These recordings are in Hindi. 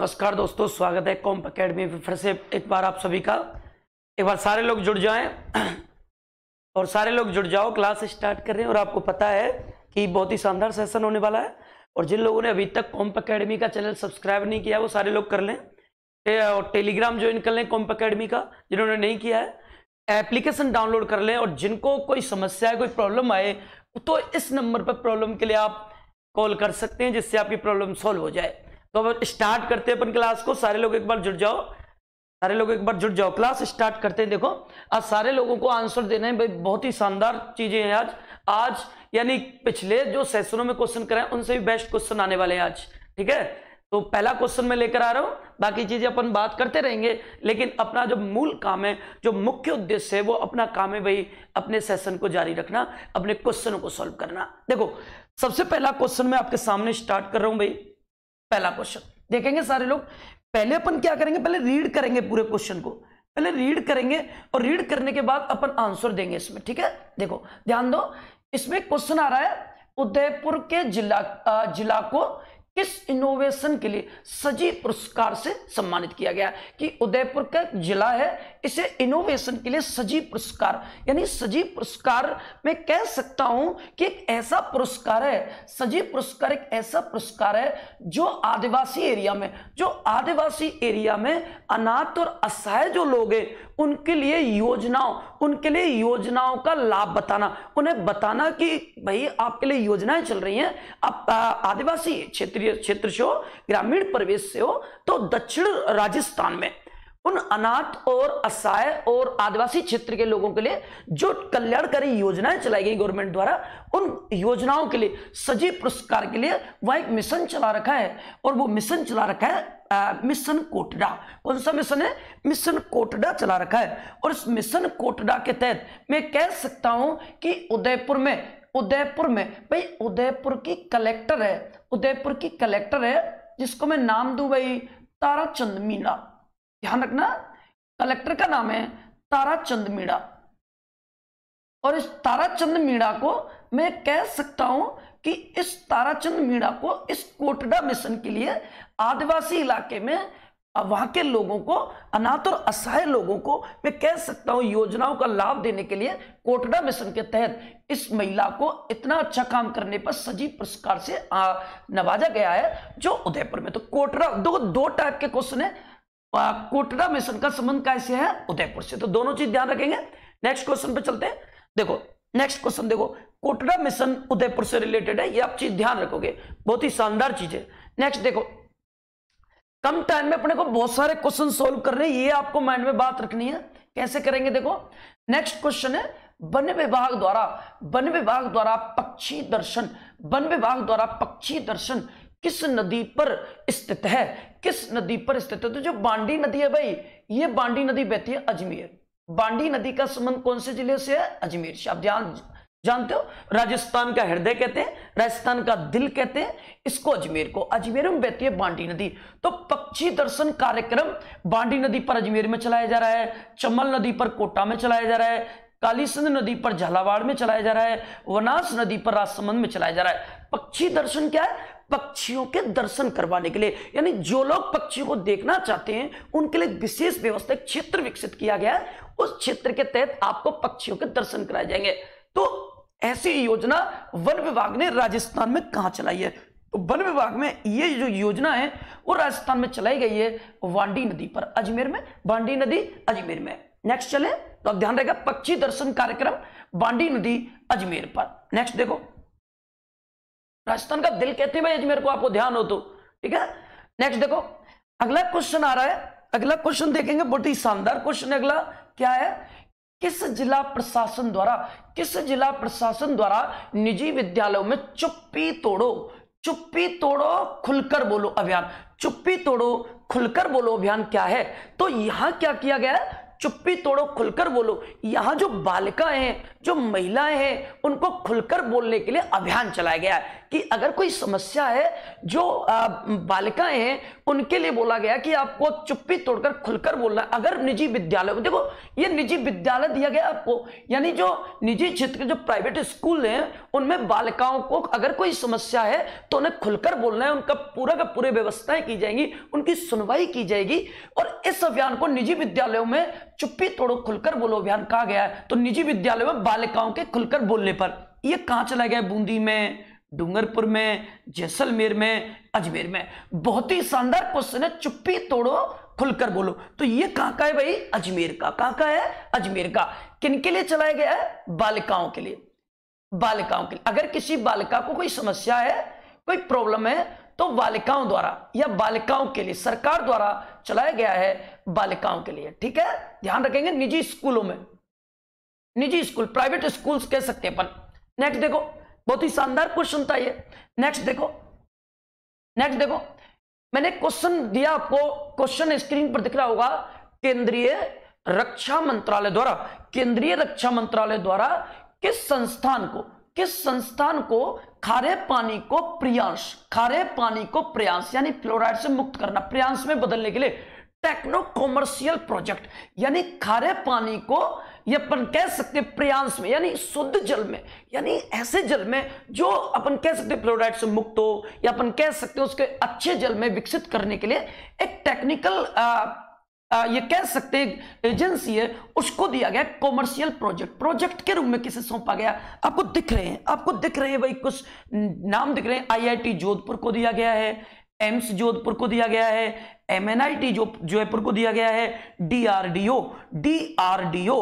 नमस्कार दोस्तों स्वागत है कॉम्प अकेडमी में फिर से एक बार आप सभी का एक बार सारे लोग जुड़ जाएं और सारे लोग जुड़ जाओ क्लास स्टार्ट कर रहे हैं और आपको पता है कि बहुत ही शानदार सेशन होने वाला है और जिन लोगों ने अभी तक कॉम्प अकेडमी का चैनल सब्सक्राइब नहीं किया वो सारे लोग कर लें और टेलीग्राम ज्वाइन कर लें कॉम्प अकेडमी का जिन्होंने नहीं किया है एप्लीकेशन डाउनलोड कर लें और जिनको कोई समस्या है कोई प्रॉब्लम आए तो इस नंबर पर प्रॉब्लम के लिए आप कॉल कर सकते हैं जिससे आपकी प्रॉब्लम सॉल्व हो जाए तो अब स्टार्ट करते हैं अपन क्लास को सारे लोग एक बार जुड़ जाओ सारे लोग एक बार जुड़ जाओ क्लास स्टार्ट करते हैं देखो आज सारे लोगों को आंसर देना है भाई बहुत ही शानदार चीजें हैं आज आज यानी पिछले जो सेशनों में क्वेश्चन कराए उनसे भी बेस्ट क्वेश्चन आने वाले हैं आज ठीक है तो पहला क्वेश्चन मैं लेकर आ रहा हूं बाकी चीजें अपन बात करते रहेंगे लेकिन अपना जो मूल काम है जो मुख्य उद्देश्य है वो अपना काम है भाई अपने सेशन को जारी रखना अपने क्वेश्चनों को सॉल्व करना देखो सबसे पहला क्वेश्चन मैं आपके सामने स्टार्ट कर रहा हूं भाई पहला क्वेश्चन देखेंगे सारे लोग पहले अपन क्या करेंगे पहले रीड करेंगे पूरे क्वेश्चन को पहले रीड करेंगे और रीड करने के बाद अपन आंसर देंगे इसमें ठीक है देखो ध्यान दो इसमें क्वेश्चन आ रहा है उदयपुर के जिला जिला को किस इनोवेशन के लिए सजी पुरस्कार से सम्मानित किया गया कि उदयपुर का जिला है इसे इनोवेशन के लिए सजीव पुरस्कार यानी सजीव पुरस्कार मैं कह सकता हूं कि एक ऐसा पुरस्कार है सजीव पुरस्कार एक ऐसा पुरस्कार है जो आदिवासी एरिया में जो आदिवासी एरिया में अनाथ और असहाय जो लोग हैं उनके लिए योजनाओं उनके लिए योजनाओं का लाभ बताना उन्हें बताना कि भाई आपके लिए योजनाएं चल रही हैं आप आदिवासी क्षेत्रीय क्षेत्र से हो ग्रामीण प्रवेश से हो तो दक्षिण राजस्थान में उन अनाथ और असहाय और आदिवासी क्षेत्र के लोगों के लिए जो कल्याणकारी योजनाएं चलाई गई गवर्नमेंट द्वारा उन योजनाओं के लिए सजीव पुरस्कार के लिए वह एक मिशन चला रखा है और वो मिशन चला रखा है आ, मिशन कोटडा कौन सा मिशन है मिशन कोटडा चला रखा है और इस मिशन कोटडा के तहत मैं कह सकता हूं कि उदयपुर में उदयपुर में भाई उदयपुर की कलेक्टर है उदयपुर की कलेक्टर है जिसको मैं नाम दू भाई ताराचंद मीना ध्यान रखना कलेक्टर का नाम है ताराचंद मीणा और इस ताराचंद मीणा को मैं कह सकता हूं कि इस ताराचंद मीणा को इस कोटडा मिशन के लिए आदिवासी इलाके में वहां के लोगों को अनाथ और असहाय लोगों को मैं कह सकता हूं योजनाओं का लाभ देने के लिए कोटडा मिशन के तहत इस महिला को इतना अच्छा काम करने पर सजीव पुरस्कार से नवाजा गया है जो उदयपुर में तो कोटडा दो दो टाइप के क्वेश्चन है कोटड़ा मिशन का संबंध कैसे है उदयपुर से तो दोनों चीज ध्यान रखेंगे नेक्स्ट क्वेश्चन पे चलते हैं देखो नेक्स्ट क्वेश्चन देखो कोटड़ा मिशन उदयपुर से रिलेटेड है ये आप चीज ध्यान रखोगे बहुत ही शानदार चीज है नेक्स्ट देखो कम टाइम में अपने को बहुत सारे क्वेश्चन सोल्व कर रहे हैं ये आपको माइंड में बात रखनी है कैसे करेंगे देखो नेक्स्ट क्वेश्चन है वन विभाग द्वारा वन विभाग द्वारा पक्षी दर्शन वन विभाग द्वारा पक्षी दर्शन किस नदी पर स्थित है किस नदी पर स्थित है तो जो बांडी नदी है भाई ये बांडी नदी बहती है अजमेर बांडी नदी का संबंध कौन से जिले से है अजमेर से आप जान जानते हो राजस्थान का हृदय कहते हैं राजस्थान का दिल कहते हैं इसको अजमेर को अजमेर में बहती है बांडी नदी तो पक्षी दर्शन कार्यक्रम बांडी नदी पर अजमेर में चलाया जा रहा है चमल नदी पर कोटा में चलाया जा रहा है कालीसिंध नदी पर झालावाड़ में चलाया जा रहा है वनास नदी पर राजसमंद में चलाया जा रहा है पक्षी दर्शन क्या है पक्षियों के दर्शन करवाने के लिए यानी जो लोग पक्षियों को देखना चाहते हैं उनके लिए विशेष व्यवस्था क्षेत्र विकसित किया गया है उस क्षेत्र के तहत आपको पक्षियों के दर्शन कराए जाएंगे तो ऐसी योजना वन विभाग ने राजस्थान में कहा चलाई है तो वन विभाग में ये जो योजना है वो राजस्थान में चलाई गई है वांडी नदी पर अजमेर में बांडी नदी अजमेर में नेक्स्ट चले तो अब ध्यान रहेगा पक्षी दर्शन कार्यक्रम बांडी नदी अजमेर पर नेक्स्ट देखो राजस्थान का दिल कहते भाई अजमेर को आपको ध्यान हो तो ठीक है नेक्स्ट देखो अगला क्वेश्चन आ रहा है अगला क्वेश्चन देखेंगे बहुत ही शानदार क्वेश्चन अगला क्या है किस जिला प्रशासन द्वारा किस जिला प्रशासन द्वारा निजी विद्यालयों में चुप्पी तोड़ो चुप्पी तोड़ो खुलकर बोलो अभियान चुप्पी तोड़ो खुलकर बोलो अभियान क्या है तो यहां क्या किया गया है चुप्पी तोड़ो खुलकर बोलो यहाँ जो बालिका हैं जो महिलाएं हैं उनको खुलकर बोलने के लिए अभियान चलाया गया है कि अगर कोई समस्या है जो बालिकाएं हैं उनके लिए बोला गया कि आपको चुप्पी तोड़कर खुलकर बोलना अगर निजी विद्यालय में देखो ये निजी विद्यालय दिया गया आपको यानी जो निजी क्षेत्र के जो प्राइवेट स्कूल हैं उनमें बालिकाओं को अगर कोई समस्या है तो उन्हें खुलकर बोलना है उनका पूरा का पूरे व्यवस्थाएं की जाएंगी उनकी सुनवाई की जाएगी और इस अभियान को निजी विद्यालयों में चुप्पी तोड़ो खुलकर बोलो अभियान कहा गया है तो निजी विद्यालयों में बालिकाओं के खुलकर बोलने पर यह कहां चला गया बूंदी में डूंगरपुर में जैसलमेर में अजमेर में बहुत ही शानदार क्वेश्चन है चुप्पी तोड़ो खुलकर बोलो तो ये कहां का है भाई अजमेर का कहां का है अजमेर का किनके लिए चलाया गया है बालिकाओं के लिए बालिकाओं के लिए अगर किसी बालिका को कोई समस्या है कोई प्रॉब्लम है तो बालिकाओं द्वारा या बालिकाओं के लिए सरकार द्वारा चलाया गया है बालिकाओं के लिए ठीक है ध्यान रखेंगे निजी स्कूलों में निजी स्कूल प्राइवेट स्कूल्स कह सकते हैं अपन नेक्स्ट देखो बहुत ही शानदार क्वेश्चन था ये नेक्स्ट देखो नेक्स्ट देखो मैंने क्वेश्चन दिया आपको क्वेश्चन स्क्रीन पर दिख रहा होगा केंद्रीय रक्षा मंत्रालय द्वारा केंद्रीय रक्षा मंत्रालय द्वारा किस संस्थान को किस संस्थान को खारे पानी को प्रयांश खारे पानी को प्रयांश यानी फ्लोराइड से मुक्त करना प्रयांश में बदलने के लिए टेक्नो कॉमर्शियल प्रोजेक्ट यानी खारे पानी को ये अपन कह सकते प्रयास में यानी शुद्ध जल में यानी ऐसे जल में जो अपन कह सकते फ्लोराइड से मुक्त हो या अपन कह सकते उसके अच्छे जल में विकसित करने के लिए एक टेक्निकल आ, आ, ये कह सकते एजेंसी है उसको दिया गया कॉमर्शियल प्रोजेक्ट प्रोजेक्ट के रूप में किसे सौंपा गया आपको दिख रहे हैं आपको दिख रहे हैं भाई कुछ नाम दिख रहे हैं आईआईटी जोधपुर को दिया गया है एम्स जोधपुर को दिया गया है एमएनआईटी जो जयपुर को दिया गया है डीआरडीओ डीआरडीओ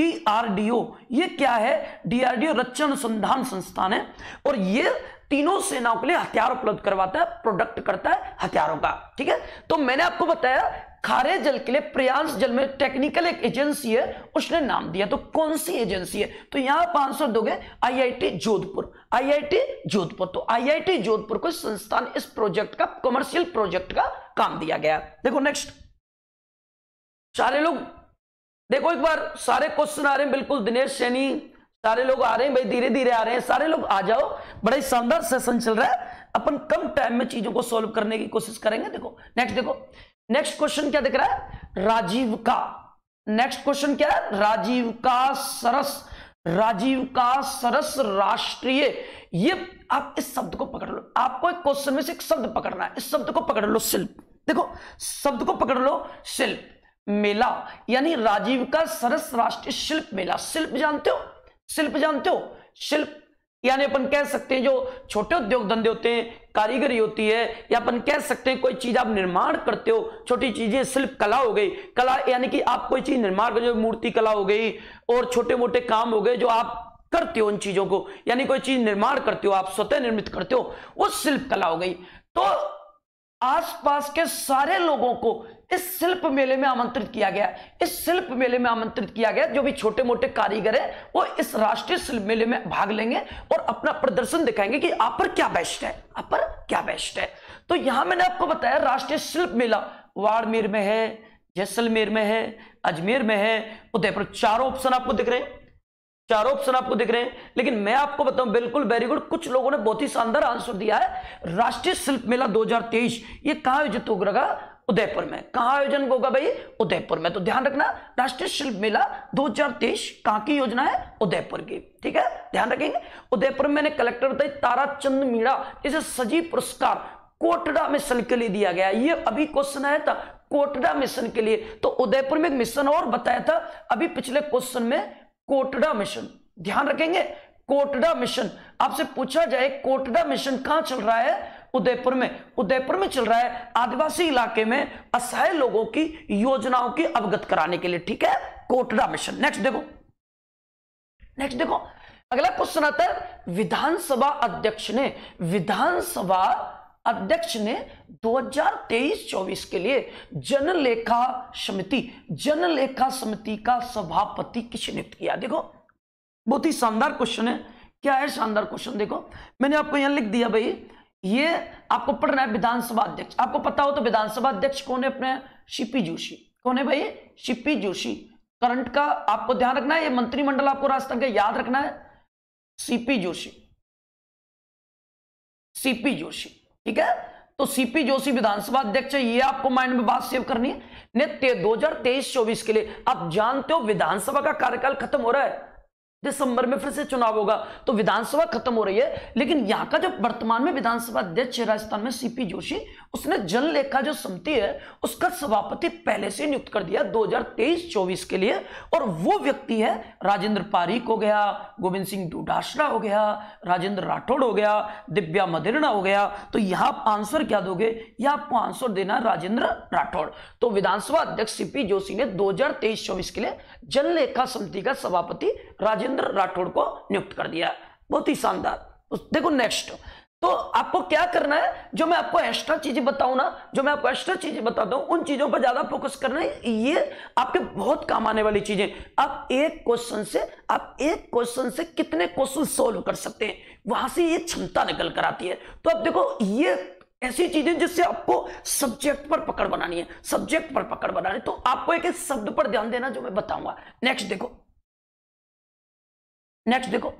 डीआरडीओ ये क्या है डीआरडीओ रक्षा अनुसंधान संस्थान है और ये तीनों सेनाओं के लिए हथियार उपलब्ध करवाता है प्रोडक्ट करता है हथियारों का ठीक है तो मैंने आपको बताया खारे जल के लिए प्रयास जल में टेक्निकल एक एजेंसी है उसने नाम दिया तो कौन सी एजेंसी है तो यहां पर आंसर दोगे आईआईटी जोधपुर आईआईटी जोधपुर तो आईआईटी जोधपुर को संस्थान इस प्रोजेक्ट का कमर्शियल प्रोजेक्ट का काम दिया गया देखो नेक्स्ट सारे लोग देखो एक बार सारे क्वेश्चन आ रहे हैं बिल्कुल दिनेश सैनी सारे लोग आ रहे हैं भाई धीरे धीरे आ रहे हैं सारे लोग आ जाओ बड़ा ही शानदार सेशन चल रहा है अपन कम टाइम में चीजों को सॉल्व करने की कोशिश करेंगे देखो नेक्स्ट देखो नेक्स्ट क्वेश्चन क्या दिख रहा है राजीव का नेक्स्ट क्वेश्चन क्या है राजीव का सरस राजीव का सरस राष्ट्रीय ये आप इस शब्द को पकड़ लो आपको एक क्वेश्चन में से एक शब्द पकड़ना है इस शब्द को पकड़ लो शिल्प देखो शब्द को पकड़ लो शिल्प मेला यानी राजीव का सरस राष्ट्रीय शिल्प मेला शिल्प जानते हो शिल्प जानते हो शिल्प यानी अपन कह सकते हैं जो छोटे उद्योग धंधे होते हैं कारीगरी होती है या अपन कह सकते हैं कोई चीज आप निर्माण करते हो छोटी चीजें शिल्प कला हो गई कला यानी कि आप कोई चीज निर्माण करते हो मूर्ति कला हो गई और छोटे मोटे काम हो गए जो आप करते हो उन चीजों को यानी कोई चीज निर्माण करते हो आप स्वतः निर्मित करते हो वो शिल्प कला हो गई तो आसपास के सारे लोगों को इस शिल्प मेले में आमंत्रित किया गया इस शिल्प मेले में आमंत्रित किया गया जो भी छोटे मोटे कारीगर हैं वो इस राष्ट्रीय शिल्प मेले में भाग लेंगे और अपना प्रदर्शन दिखाएंगे कि आप पर क्या बेस्ट है आप पर क्या बेस्ट है तो यहां मैंने आपको बताया राष्ट्रीय शिल्प मेला वाड़मेर में है जैसलमेर में है अजमेर में है उदयपुर चारों ऑप्शन आपको दिख रहे हैं चार ऑप्शन आपको दिख रहे हैं लेकिन मैं आपको बताऊं बिल्कुल वेरी गुड कुछ लोगों ने बहुत ही शानदार आंसर दिया है राष्ट्रीय शिल्प मेला 2023 ये कहा आयोजित होगा उदयपुर में कहा आयोजन होगा भाई उदयपुर में तो ध्यान रखना राष्ट्रीय शिल्प मेला 2023 कहां की योजना है उदयपुर की ठीक है ध्यान रखेंगे उदयपुर में कलेक्टर बताई ताराचंद मीणा इसे सजीव पुरस्कार कोटड़ा मिशन के लिए दिया गया ये अभी क्वेश्चन आया था कोटड़ा मिशन के लिए तो उदयपुर में एक मिशन और बताया था अभी पिछले क्वेश्चन में कोटड़ा मिशन ध्यान रखेंगे कोटड़ा मिशन आपसे पूछा जाए कोटड़ा मिशन कहां चल रहा है उदयपुर में उदयपुर में चल रहा है आदिवासी इलाके में असहाय लोगों की योजनाओं की अवगत कराने के लिए ठीक है कोटड़ा मिशन नेक्स्ट देखो नेक्स्ट देखो अगला क्वेश्चन आता है विधानसभा अध्यक्ष ने विधानसभा अध्यक्ष ने 2023-24 के लिए जनलेखा समिति जनलेखा समिति का सभापति किस नियुक्त किया देखो बहुत ही शानदार क्वेश्चन है क्या है शानदार क्वेश्चन देखो मैंने आपको यहां लिख दिया भाई ये आपको पढ़ना है विधानसभा अध्यक्ष आपको पता हो तो विधानसभा अध्यक्ष कौन है अपने सीपी जोशी कौन है भाई सीपी जोशी करंट का आपको ध्यान रखना है ये मंत्रिमंडल आपको राजस्थान का याद रखना है सीपी जोशी सीपी जोशी ठीक है तो सीपी जोशी विधानसभा अध्यक्ष ये आपको माइंड में बात सेव करनी है नित्य दो हजार तेईस चौबीस के लिए आप जानते हो विधानसभा का कार्यकाल खत्म हो रहा है दिसंबर में फिर से चुनाव होगा तो विधानसभा खत्म हो रही है लेकिन यहां का जो वर्तमान में विधानसभा अध्यक्ष राजस्थान में सीपी जोशी उसने जन लेखा जो समिति है उसका सभापति पहले से नियुक्त कर दिया 2023-24 के लिए और वो व्यक्ति है राजेंद्र पारीक हो गया गोविंद सिंह डोडाशरा हो गया राजेंद्र राठौड़ हो गया दिव्या मदिरणा हो गया तो यहां आंसर क्या दोगे यह आपको आंसर देना राजेंद्र राठौड़ तो विधानसभा अध्यक्ष सीपी जोशी ने दो हजार के लिए जन लेखा समिति का सभापति राजेंद्र राठौड़ को नियुक्त कर दिया बहुत ही शानदार देखो नेक्स्ट तो आपको क्या करना है जो मैं आपको एक्स्ट्रा चीजें बताऊं ना जो मैं आपको एक्स्ट्रा चीजें बताता हूं उन चीजों पर ज्यादा फोकस करना है ये आपके बहुत काम आने वाली चीजें आप एक क्वेश्चन से आप एक क्वेश्चन से कितने क्वेश्चन सोल्व कर सकते हैं वहां से ये क्षमता निकल कर आती है तो आप देखो ये ऐसी चीजें जिससे आपको सब्जेक्ट पर पकड़ बनानी है सब्जेक्ट पर पकड़ बनानी है तो आपको एक एक शब्द पर ध्यान देना जो मैं बताऊंगा नेक्स्ट देखो नेक्स्ट देखो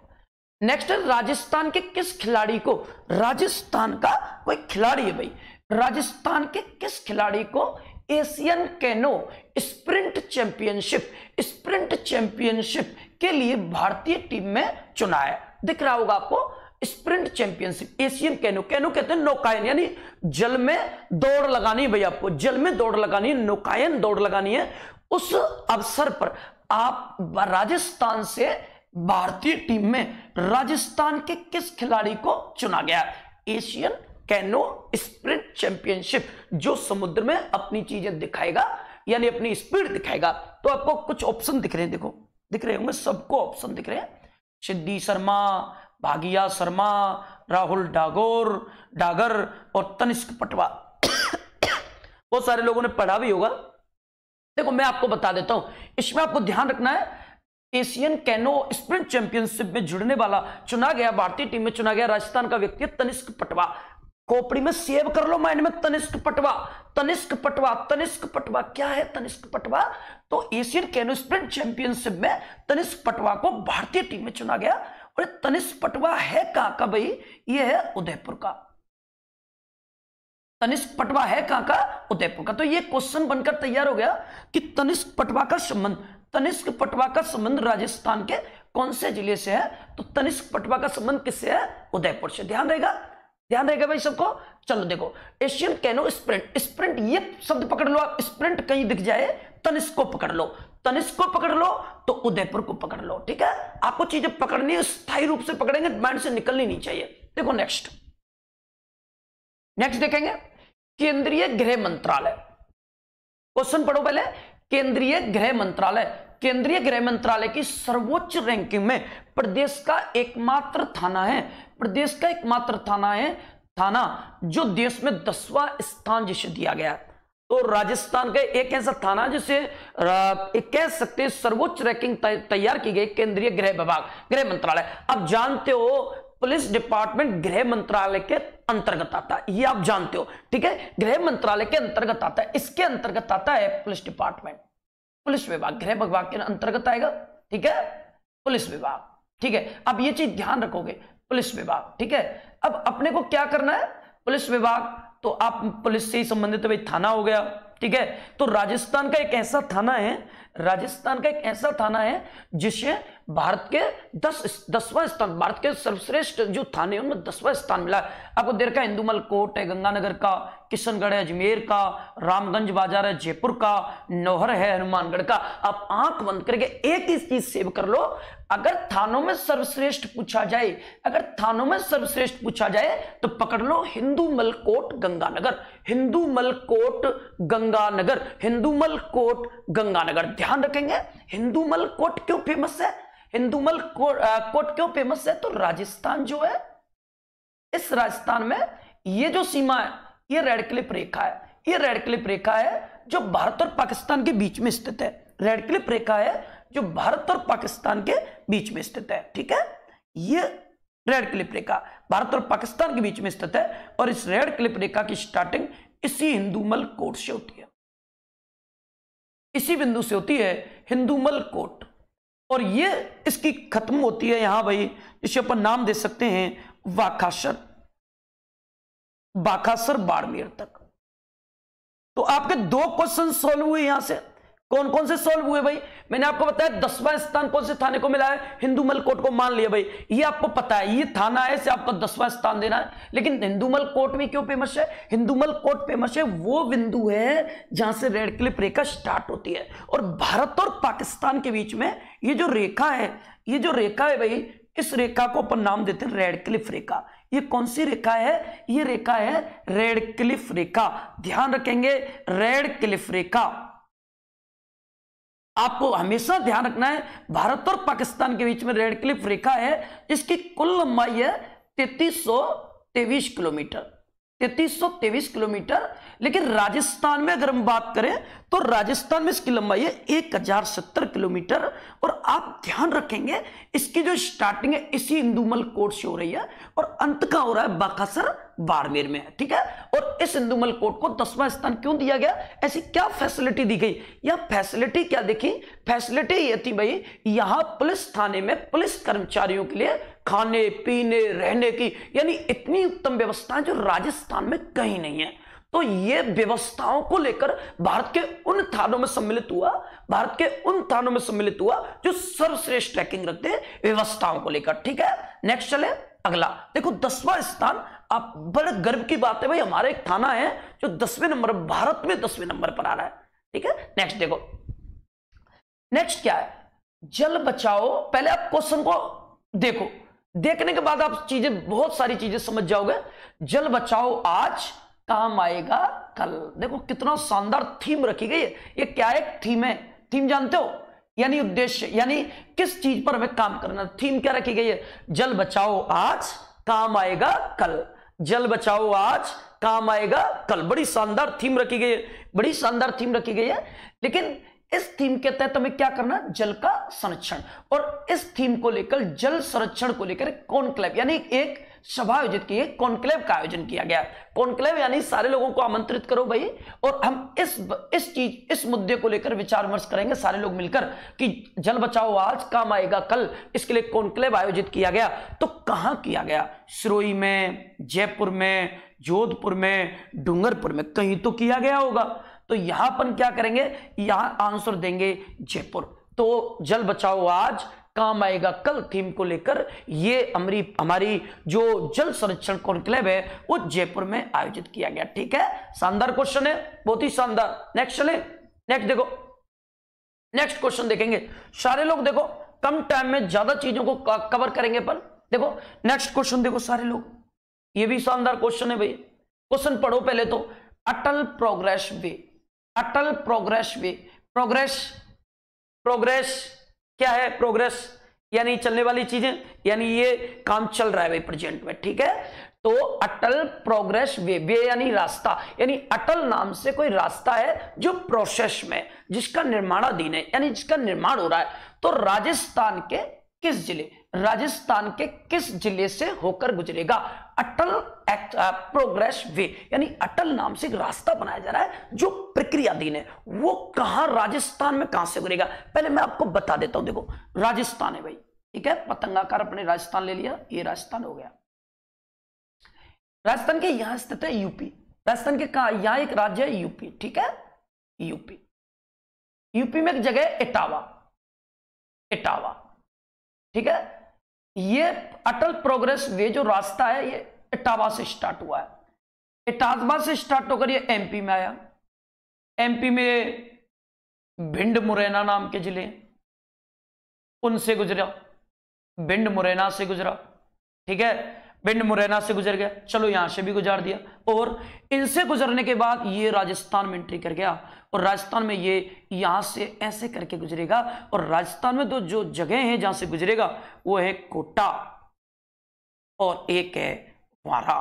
नेक्स्ट राजस्थान के किस खिलाड़ी को राजस्थान का कोई खिलाड़ी है भाई राजस्थान के किस खिलाड़ी को Asian canoe sprint championship sprint championship के लिए भारतीय टीम में चुना है दिख रहा होगा आपको sprint championship Asian canoe canoe कहते हैं नौकायन यानी जल में दौड़ लगानी भाई आपको जल में दौड़ लगानी है नौकायन दौड़ लगानी है उस अवसर पर आप राजस्थान से भारतीय टीम में राजस्थान के किस खिलाड़ी को चुना गया एशियन कैनो स्प्रिंट चैंपियनशिप जो समुद्र में अपनी चीजें दिखाएगा यानी अपनी स्पीड दिखाएगा तो आपको कुछ ऑप्शन दिख रहे हैं देखो दिख रहे होंगे सबको ऑप्शन दिख रहे हैं सिद्धि शर्मा भागिया शर्मा राहुल डागोर डागर और तनिष्क पटवा बहुत सारे लोगों ने पढ़ा भी होगा देखो मैं आपको बता देता हूं इसमें आपको ध्यान रखना है एशियन कैनो स्प्रिंट चैंपियनशिप में जुड़ने वाला चुना गया भारतीय टीम में चुना गया राजस्थान का व्यक्ति तनिष्क पटवा कोपड़ी में सेव कर लो माइंड में तनिष्क पटवा तनिष्क पटवा तनिष्क पटवा क्या है तनिष्क पटवा तो एशियन कैनो स्प्रिंट चैंपियनशिप में तनिष्क पटवा को भारतीय टीम में चुना गया और तनिष्क पटवा है कहाँ का भाई ये है उदयपुर का तनिष्क पटवा है कहाँ का उदयपुर का तो ये क्वेश्चन बनकर तैयार हो गया कि तनिष्क पटवा का संबंध तनिष्क पटवा का संबंध राजस्थान के कौन से जिले से है तो तनिष्क पटवा का संबंध किससे है उदयपुर से ध्यान रहेगा ध्यान रहेगा भाई सबको चलो देखो एशियन कैनो स्प्रिंट स्प्रिंट ये शब्द पकड़ लो आप स्प्रिंट कहीं दिख जाए तनिष्क को पकड़ लो तनिष्क को पकड़ लो तो उदयपुर को पकड़ लो ठीक है आपको चीजें पकड़नी है स्थायी रूप से पकड़ेंगे माइंड से निकलनी नहीं चाहिए देखो नेक्स्ट नेक्स्ट देखेंगे केंद्रीय गृह मंत्रालय क्वेश्चन पढ़ो पहले केंद्रीय गृह मंत्रालय केंद्रीय गृह मंत्रालय की सर्वोच्च रैंकिंग में प्रदेश का एकमात्र थाना है प्रदेश का एकमात्र थाना है थाना जो देश में दसवां स्थान जिसे दिया गया तो राजस्थान का एक ऐसा थाना जिसे कह सकते हैं सर्वोच्च रैंकिंग तैयार की गई केंद्रीय गृह विभाग गृह मंत्रालय आप जानते हो पुलिस डिपार्टमेंट गृह मंत्रालय के अंतर्गत आता है ये आप जानते हो ठीक है गृह मंत्रालय के अंतर्गत आता है इसके अंतर्गत आता है पुलिस डिपार्टमेंट पुलिस विभाग गृह विभाग के अंतर्गत आएगा ठीक है पुलिस विभाग ठीक है अब ये चीज ध्यान रखोगे पुलिस विभाग ठीक है अब अपने को क्या करना है पुलिस विभाग तो आप पुलिस से ही संबंधित तो भाई थाना हो गया ठीक है तो राजस्थान का एक ऐसा थाना है राजस्थान का एक ऐसा थाना है जिसे भारत के दस दसवां स्थान भारत के सर्वश्रेष्ठ जो थाने उनमें दसवां स्थान मिला आपको देखा इंदुमल कोट है गंगानगर का किशनगढ़ है अजमेर का रामगंज बाजार है जयपुर का नौहर है हनुमानगढ़ का आप आंख बंद करके एक ही चीज सेव कर लो अगर थानों में सर्वश्रेष्ठ पूछा जाए अगर थानों में सर्वश्रेष्ठ पूछा जाए तो पकड़ लो हिंदू मलकोट गंगानगर हिंदू मलकोट गंगानगर हिंदू मलकोट गंगानगर ध्यान रखेंगे हिंदू मलकोट क्यों फेमस है हिंदू मल को, कोट क्यों फेमस है तो राजस्थान जो है इस राजस्थान में ये जो सीमा है ये रेड क्लिप रेखा है ये रेड क्लिप रेखा है जो भारत और पाकिस्तान के बीच में स्थित है रेड क्लिप रेखा है जो भारत और पाकिस्तान के बीच में स्थित है ठीक है ये रेड क्लिप रेखा भारत और पाकिस्तान के बीच में स्थित है और इस रेड क्लिप रेखा की स्टार्टिंग इसी हिंदूमल कोट से होती है इसी बिंदु से होती है हिंदूमल कोट और ये इसकी खत्म होती है यहां भाई इसे अपन नाम दे सकते हैं वाकासर बाकासर बाड़मेर तक तो आपके दो क्वेश्चन सॉल्व हुए यहां से कौन कौन से सोल्व हुए भाई मैंने आपको बताया दसवां स्थान कौन से थाने को मिला है हिंदूमल कोर्ट को मान लिया भाई ये आपको पता है ये थाना है इसे आपको दसवां स्थान देना है लेकिन हिंदूमल कोर्ट में क्यों फेमस है हिंदूमल कोर्ट फेमस है वो बिंदु है जहां से रेड क्लिप रेखा स्टार्ट होती है और भारत और पाकिस्तान के बीच में ये जो रेखा है ये जो रेखा है भाई इस रेखा को अपन नाम देते हैं रेड क्लिफ रेखा ये कौन सी रेखा है ये रेखा है रेड क्लिफ रेखा ध्यान रखेंगे रेड क्लिफ रेखा आपको हमेशा ध्यान रखना है भारत और पाकिस्तान के बीच में रेड क्लिफ रेखा है इसकी कुल लंबाई है तैतीस सौ किलोमीटर तैतीस किलोमीटर लेकिन राजस्थान में अगर हम बात करें तो राजस्थान में इसकी लंबाई है एक हजार सत्तर किलोमीटर और आप ध्यान रखेंगे इसकी जो स्टार्टिंग है इसी इंदुमल कोट से हो रही है और अंत का हो रहा है बाकासर बाड़मेर में है ठीक है और इस इंदुमल कोर्ट को दसवां स्थान क्यों दिया गया ऐसी क्या फैसिलिटी दी गई या फैसिलिटी क्या देखी फैसिलिटी ये थी भाई यहां पुलिस थाने में पुलिस कर्मचारियों के लिए खाने पीने रहने की यानी इतनी उत्तम व्यवस्था जो राजस्थान में कहीं नहीं है तो ये व्यवस्थाओं को लेकर भारत के उन थानों में सम्मिलित हुआ भारत के उन थानों में सम्मिलित हुआ जो सर्वश्रेष्ठ ट्रैकिंग रखते व्यवस्थाओं को लेकर ठीक है नेक्स्ट चले अगला देखो दसवां स्थान आप बड़े गर्व की बात है भाई हमारा एक थाना है जो दसवें नंबर भारत में दसवें नंबर पर आ रहा है ठीक है नेक्स्ट देखो नेक्स्ट क्या है जल बचाओ पहले आप क्वेश्चन को देखो देखने के बाद आप चीजें बहुत सारी चीजें समझ जाओगे जल बचाओ आज काम आएगा कल देखो कितना शानदार थीम रखी गई है ये क्या एक थीम है थीम जानते हो यानी उद्देश्य यानी किस चीज पर हमें काम करना थीम क्या रखी गई है जल बचाओ आज काम आएगा कल जल बचाओ आज काम आएगा कल बड़ी शानदार थीम रखी गई है बड़ी शानदार थीम रखी गई है लेकिन इस थीम के तहत हमें क्या करना जल का संरक्षण और इस थीम को लेकर जल संरक्षण को लेकर कौन क्लब यानी एक सभा आयोजित की है कॉन्क्लेव का आयोजन किया गया कॉन्क्लेव यानी सारे लोगों को आमंत्रित करो भाई और हम इस इस चीज इस मुद्दे को लेकर विचार विमर्श करेंगे सारे लोग मिलकर कि जल बचाओ आज काम आएगा कल इसके लिए कॉन्क्लेव आयोजित किया गया तो कहां किया गया सिरोही में जयपुर में जोधपुर में डूंगरपुर में कहीं तो किया गया होगा तो यहां अपन क्या करेंगे यहां आंसर देंगे जयपुर तो जल बचाओ आज काम आएगा कल थीम को लेकर ये अमरी हमारी जो जल संरक्षण कॉन्क्लेव है वो जयपुर में आयोजित किया गया ठीक है शानदार क्वेश्चन है बहुत ही शानदार नेक्स्ट चले नेक्स्ट देखो नेक्स्ट क्वेश्चन देखेंगे सारे लोग देखो कम टाइम में ज्यादा चीजों को कवर करेंगे पर देखो नेक्स्ट क्वेश्चन देखो सारे लोग ये भी शानदार क्वेश्चन है भाई क्वेश्चन पढ़ो पहले तो Atal progress way Atal progress way progress progress क्या है प्रोग्रेस यानी चलने वाली चीजें यानी ये काम चल रहा है भाई प्रेजेंट में ठीक है तो अटल प्रोग्रेस वे वे यानी रास्ता यानी अटल नाम से कोई रास्ता है जो प्रोसेस में जिसका निर्माणाधीन है यानी जिसका निर्माण हो रहा है तो राजस्थान के किस जिले राजस्थान के किस जिले से होकर गुजरेगा अटल एक्ट प्रोग्रेस वे यानी अटल नाम से एक रास्ता बनाया जा रहा है जो प्रक्रियाधीन है वो कहां राजस्थान में कहां से गुजरेगा पहले मैं आपको बता देता हूं देखो राजस्थान है भाई ठीक है पतंगाकार अपने राजस्थान ले लिया ये राजस्थान हो गया राजस्थान के यहां स्थित है यूपी राजस्थान के कहा यहां एक राज्य है यूपी ठीक है यूपी यूपी में एक जगह है इटावा इटावा ठीक है ये अटल प्रोग्रेस वे जो रास्ता है ये इटावा से स्टार्ट हुआ है इटावा से स्टार्ट होकर ये एमपी में आया एमपी में भिंड मुरैना नाम के जिले उनसे गुजरा भिंड मुरैना से गुजरा ठीक है भिंड मुरैना से गुजर गया चलो यहां से भी गुजार दिया और इनसे गुजरने के बाद ये राजस्थान में एंट्री कर गया और राजस्थान में ये यहां से ऐसे करके गुजरेगा और राजस्थान में तो जो जगह है जहां से गुजरेगा वो है कोटा और एक है वारा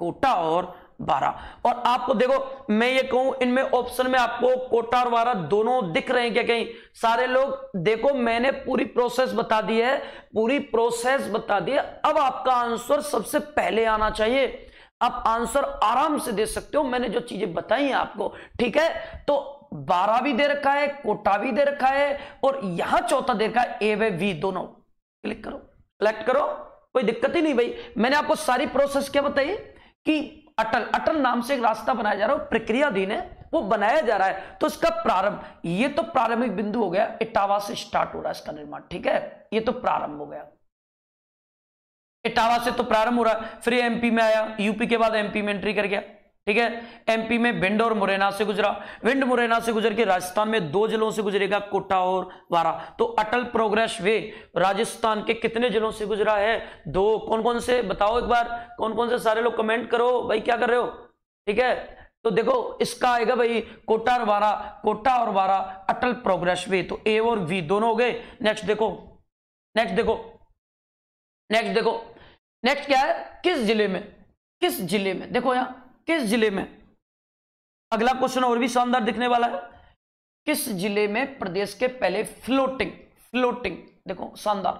कोटा और बारह और आपको देखो मैं ये कहूं इनमें ऑप्शन में आपको कोटा और बारह दोनों दिख रहे हैं क्या कहीं सारे लोग देखो मैंने पूरी प्रोसेस बता दी है पूरी प्रोसेस बता दी है अब आपका आंसर सबसे पहले आना चाहिए आप आंसर आराम से दे सकते हो मैंने जो चीजें बताई हैं आपको ठीक है तो बारह भी दे रखा है कोटा भी दे रखा है और यहां चौथा दे रखा है ए वे वी दोनों क्लिक करो सेलेक्ट करो कोई दिक्कत ही नहीं भाई मैंने आपको सारी प्रोसेस क्या बताई कि अटल अटल नाम से एक रास्ता बनाया जा रहा है प्रक्रियाधीन है वो बनाया जा रहा है तो इसका प्रारंभ ये तो प्रारंभिक बिंदु हो गया इटावा से स्टार्ट हो रहा है इसका निर्माण ठीक है ये तो प्रारंभ हो गया इटावा से तो प्रारंभ हो रहा है फिर एमपी में आया यूपी के बाद एमपी में एंट्री कर गया ठीक है एमपी में भिंड और मुरैना से गुजरा भिंड मुरैना से गुजर के राजस्थान में दो जिलों से गुजरेगा कोटा और वारा तो अटल प्रोग्रेस वे राजस्थान के कितने जिलों से गुजरा है दो कौन कौन से बताओ एक बार कौन कौन से सारे लोग कमेंट करो भाई क्या कर रहे हो ठीक है तो देखो इसका आएगा भाई कोटा और वारा कोटा और वारा अटल प्रोग्रेस वे तो ए और वी दोनों हो गए नेक्स्ट देखो नेक्स्ट देखो नेक्स्ट देखो नेक्स्ट क्या है किस जिले में किस जिले में देखो यहां किस जिले में अगला क्वेश्चन और भी शानदार दिखने वाला है किस जिले में प्रदेश के पहले फ्लोटिंग फ्लोटिंग देखो शानदार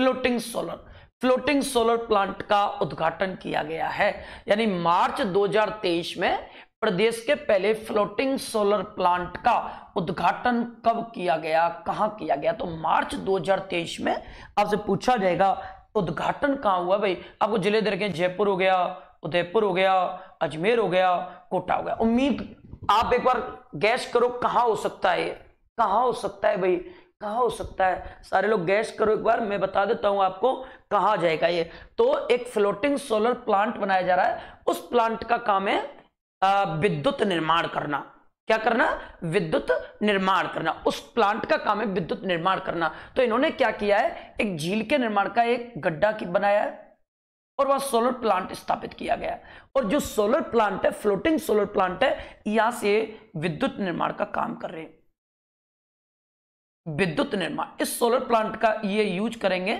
floating solar floating solar plant का उद्घाटन किया गया है यानी मार्च 2023 में प्रदेश के पहले फ्लोटिंग सोलर प्लांट का उद्घाटन कब किया गया कहां किया गया तो मार्च 2023 में आपसे पूछा जाएगा उद्घाटन कहां हुआ भाई आपको जिले दे रखे जयपुर हो गया उदयपुर हो गया अजमेर हो गया कोटा हो गया उम्मीद आप एक बार गैस करो कहाँ हो सकता है कहाँ हो सकता है भाई कहाँ हो सकता है सारे लोग गैस करो एक बार मैं बता देता हूँ आपको कहाँ जाएगा ये तो एक फ्लोटिंग सोलर प्लांट बनाया जा रहा है उस प्लांट का काम है विद्युत निर्माण करना क्या करना विद्युत निर्माण करना उस प्लांट का काम है विद्युत निर्माण करना तो इन्होंने क्या किया है एक झील के निर्माण का एक गड्ढा की बनाया है और वहां सोलर प्लांट स्थापित किया गया और जो सोलर प्लांट है फ्लोटिंग सोलर प्लांट है यहां से विद्युत निर्माण का काम कर रहे हैं विद्युत निर्माण इस सोलर प्लांट का ये यूज करेंगे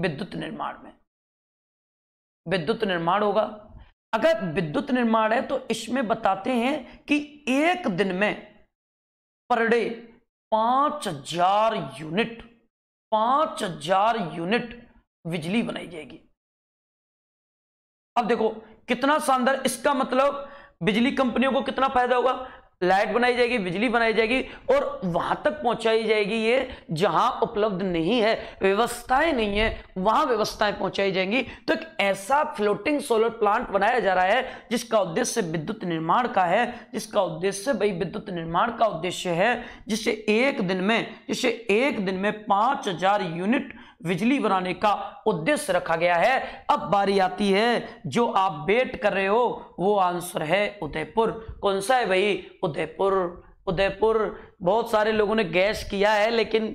विद्युत निर्माण में विद्युत निर्माण होगा अगर विद्युत निर्माण है तो इसमें बताते हैं कि एक दिन में पर डे पांच हजार यूनिट पांच हजार यूनिट बिजली बनाई जाएगी अब देखो कितना शानदार इसका मतलब बिजली कंपनियों को कितना फायदा होगा लाइट बनाई जाएगी बिजली बनाई जाएगी और वहां तक पहुंचाई जाएगी ये जहां उपलब्ध नहीं है व्यवस्थाएं नहीं है वहां व्यवस्थाएं पहुंचाई जाएंगी तो एक ऐसा फ्लोटिंग सोलर प्लांट बनाया जा रहा है जिसका उद्देश्य विद्युत निर्माण का है जिसका उद्देश्य भाई विद्युत निर्माण का उद्देश्य है जिसे एक दिन में जिसे एक दिन में पांच यूनिट बिजली बनाने का उद्देश्य रखा गया है अब बारी आती है जो आप वेट कर रहे हो वो आंसर है उदयपुर कौन सा है भाई उदयपुर उदयपुर बहुत सारे लोगों ने गैस किया है लेकिन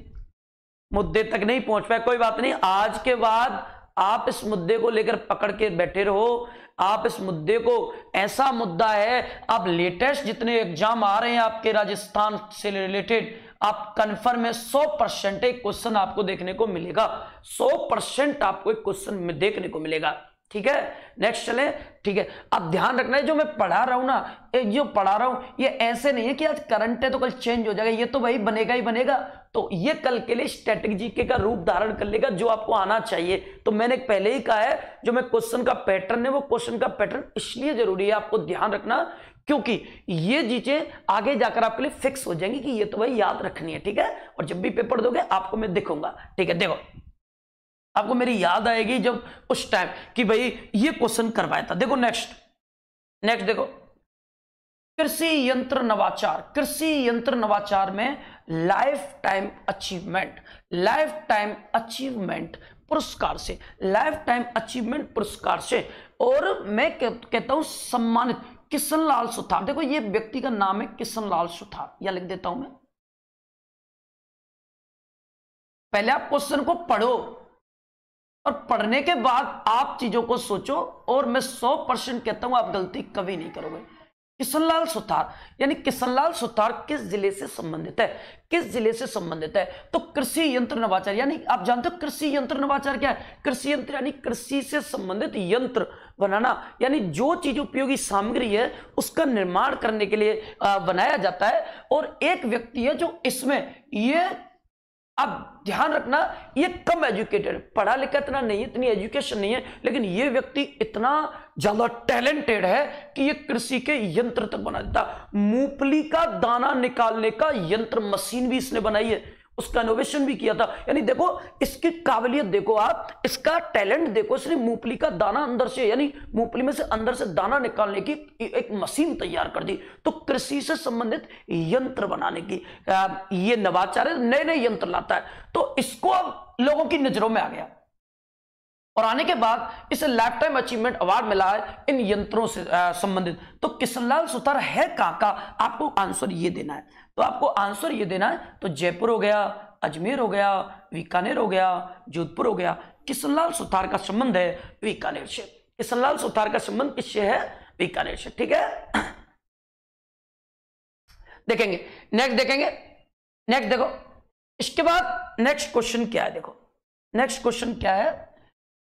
मुद्दे तक नहीं पहुंच पाया कोई बात नहीं आज के बाद आप इस मुद्दे को लेकर पकड़ के बैठे रहो आप इस मुद्दे को ऐसा मुद्दा है अब लेटेस्ट जितने एग्जाम आ रहे हैं आपके राजस्थान से रिलेटेड आप कन्फर्म है सौ परसेंट एक क्वेश्चन आपको देखने को मिलेगा सौ परसेंट आपको एक क्वेश्चन देखने को मिलेगा ठीक है नेक्स्ट चले ठीक है अब ध्यान रखना है जो मैं पढ़ा रहा हूं ना ये जो पढ़ा रहा हूं ये ऐसे नहीं है कि आज करंट है तो कल चेंज हो जाएगा ये तो वही बनेगा ही बनेगा तो ये कल के लिए स्ट्रेटेजी के का रूप धारण कर लेगा जो आपको आना चाहिए तो मैंने पहले ही कहा है जो मैं क्वेश्चन का पैटर्न है वो क्वेश्चन का पैटर्न इसलिए जरूरी है आपको ध्यान रखना क्योंकि ये चीजें आगे जाकर आपके लिए फिक्स हो जाएंगी कि ये तो भाई याद रखनी है ठीक है और जब भी पेपर दोगे आपको मैं दिखूंगा ठीक है देखो आपको मेरी याद आएगी जब उस टाइम कि भाई ये क्वेश्चन करवाया था देखो नेक्स्ट नेक्स्ट देखो कृषि यंत्र नवाचार कृषि यंत्र नवाचार में lifetime achievement lifetime achievement पुरस्कार से लाइफ टाइम अचीवमेंट पुरस्कार से और मैं कहता हूं सम्मानित किशन लाल सुथार देखो ये व्यक्ति का नाम है किशन लाल सुथार या लिख देता हूं मैं पहले आप क्वेश्चन को पढ़ो और पढ़ने के बाद आप चीजों को सोचो और मैं सौ परसेंट कहता हूं आप गलती कभी नहीं करोगे किशनलाल सुथार यानी किशनलाल सुथार किस जिले से संबंधित है किस जिले से संबंधित है तो कृषि यंत्र नवाचार यानी आप जानते हो कृषि यंत्र नवाचार क्या है कृषि यंत्र यानी कृषि से संबंधित यंत्र बनाना यानी जो चीज उपयोगी सामग्री है उसका निर्माण करने के लिए बनाया जाता है और एक व्यक्ति है जो इसमें ये अब ध्यान रखना ये कम एजुकेटेड पढ़ा लिखा इतना नहीं है इतनी एजुकेशन नहीं है लेकिन ये व्यक्ति इतना ज्यादा टैलेंटेड है कि ये कृषि के यंत्र तक बना देता मूंगफली का दाना निकालने का यंत्र मशीन भी इसने बनाई है उसका इनोवेशन भी किया था यानी देखो इसकी काबिलियत देखो आप इसका टैलेंट देखो इसने मूंगफली का दाना अंदर से यानी मूंगफली में से अंदर से दाना निकालने की एक मशीन तैयार कर दी तो कृषि से संबंधित यंत्र बनाने की ये नवाचार नए नए यंत्र लाता है तो इसको अब लोगों की नजरों में आ गया और आने के बाद इसे लाइफ टाइम अचीवमेंट अवार्ड मिला है इन यंत्रों से संबंधित तो किशनलाल सुतार है कहाँ का आपको आंसर ये देना है तो आपको आंसर ये देना है तो जयपुर हो गया अजमेर हो गया बीकानेर हो गया जोधपुर हो गया किशनलाल सुतार का संबंध है बीकानेर से किशनलाल सुतार का संबंध किससे है बीकानेर से ठीक है देखेंगे नेक्स्ट देखेंगे नेक्स्ट देखो इसके बाद नेक्स्ट क्वेश्चन क्या है देखो नेक्स्ट क्वेश्चन क्या है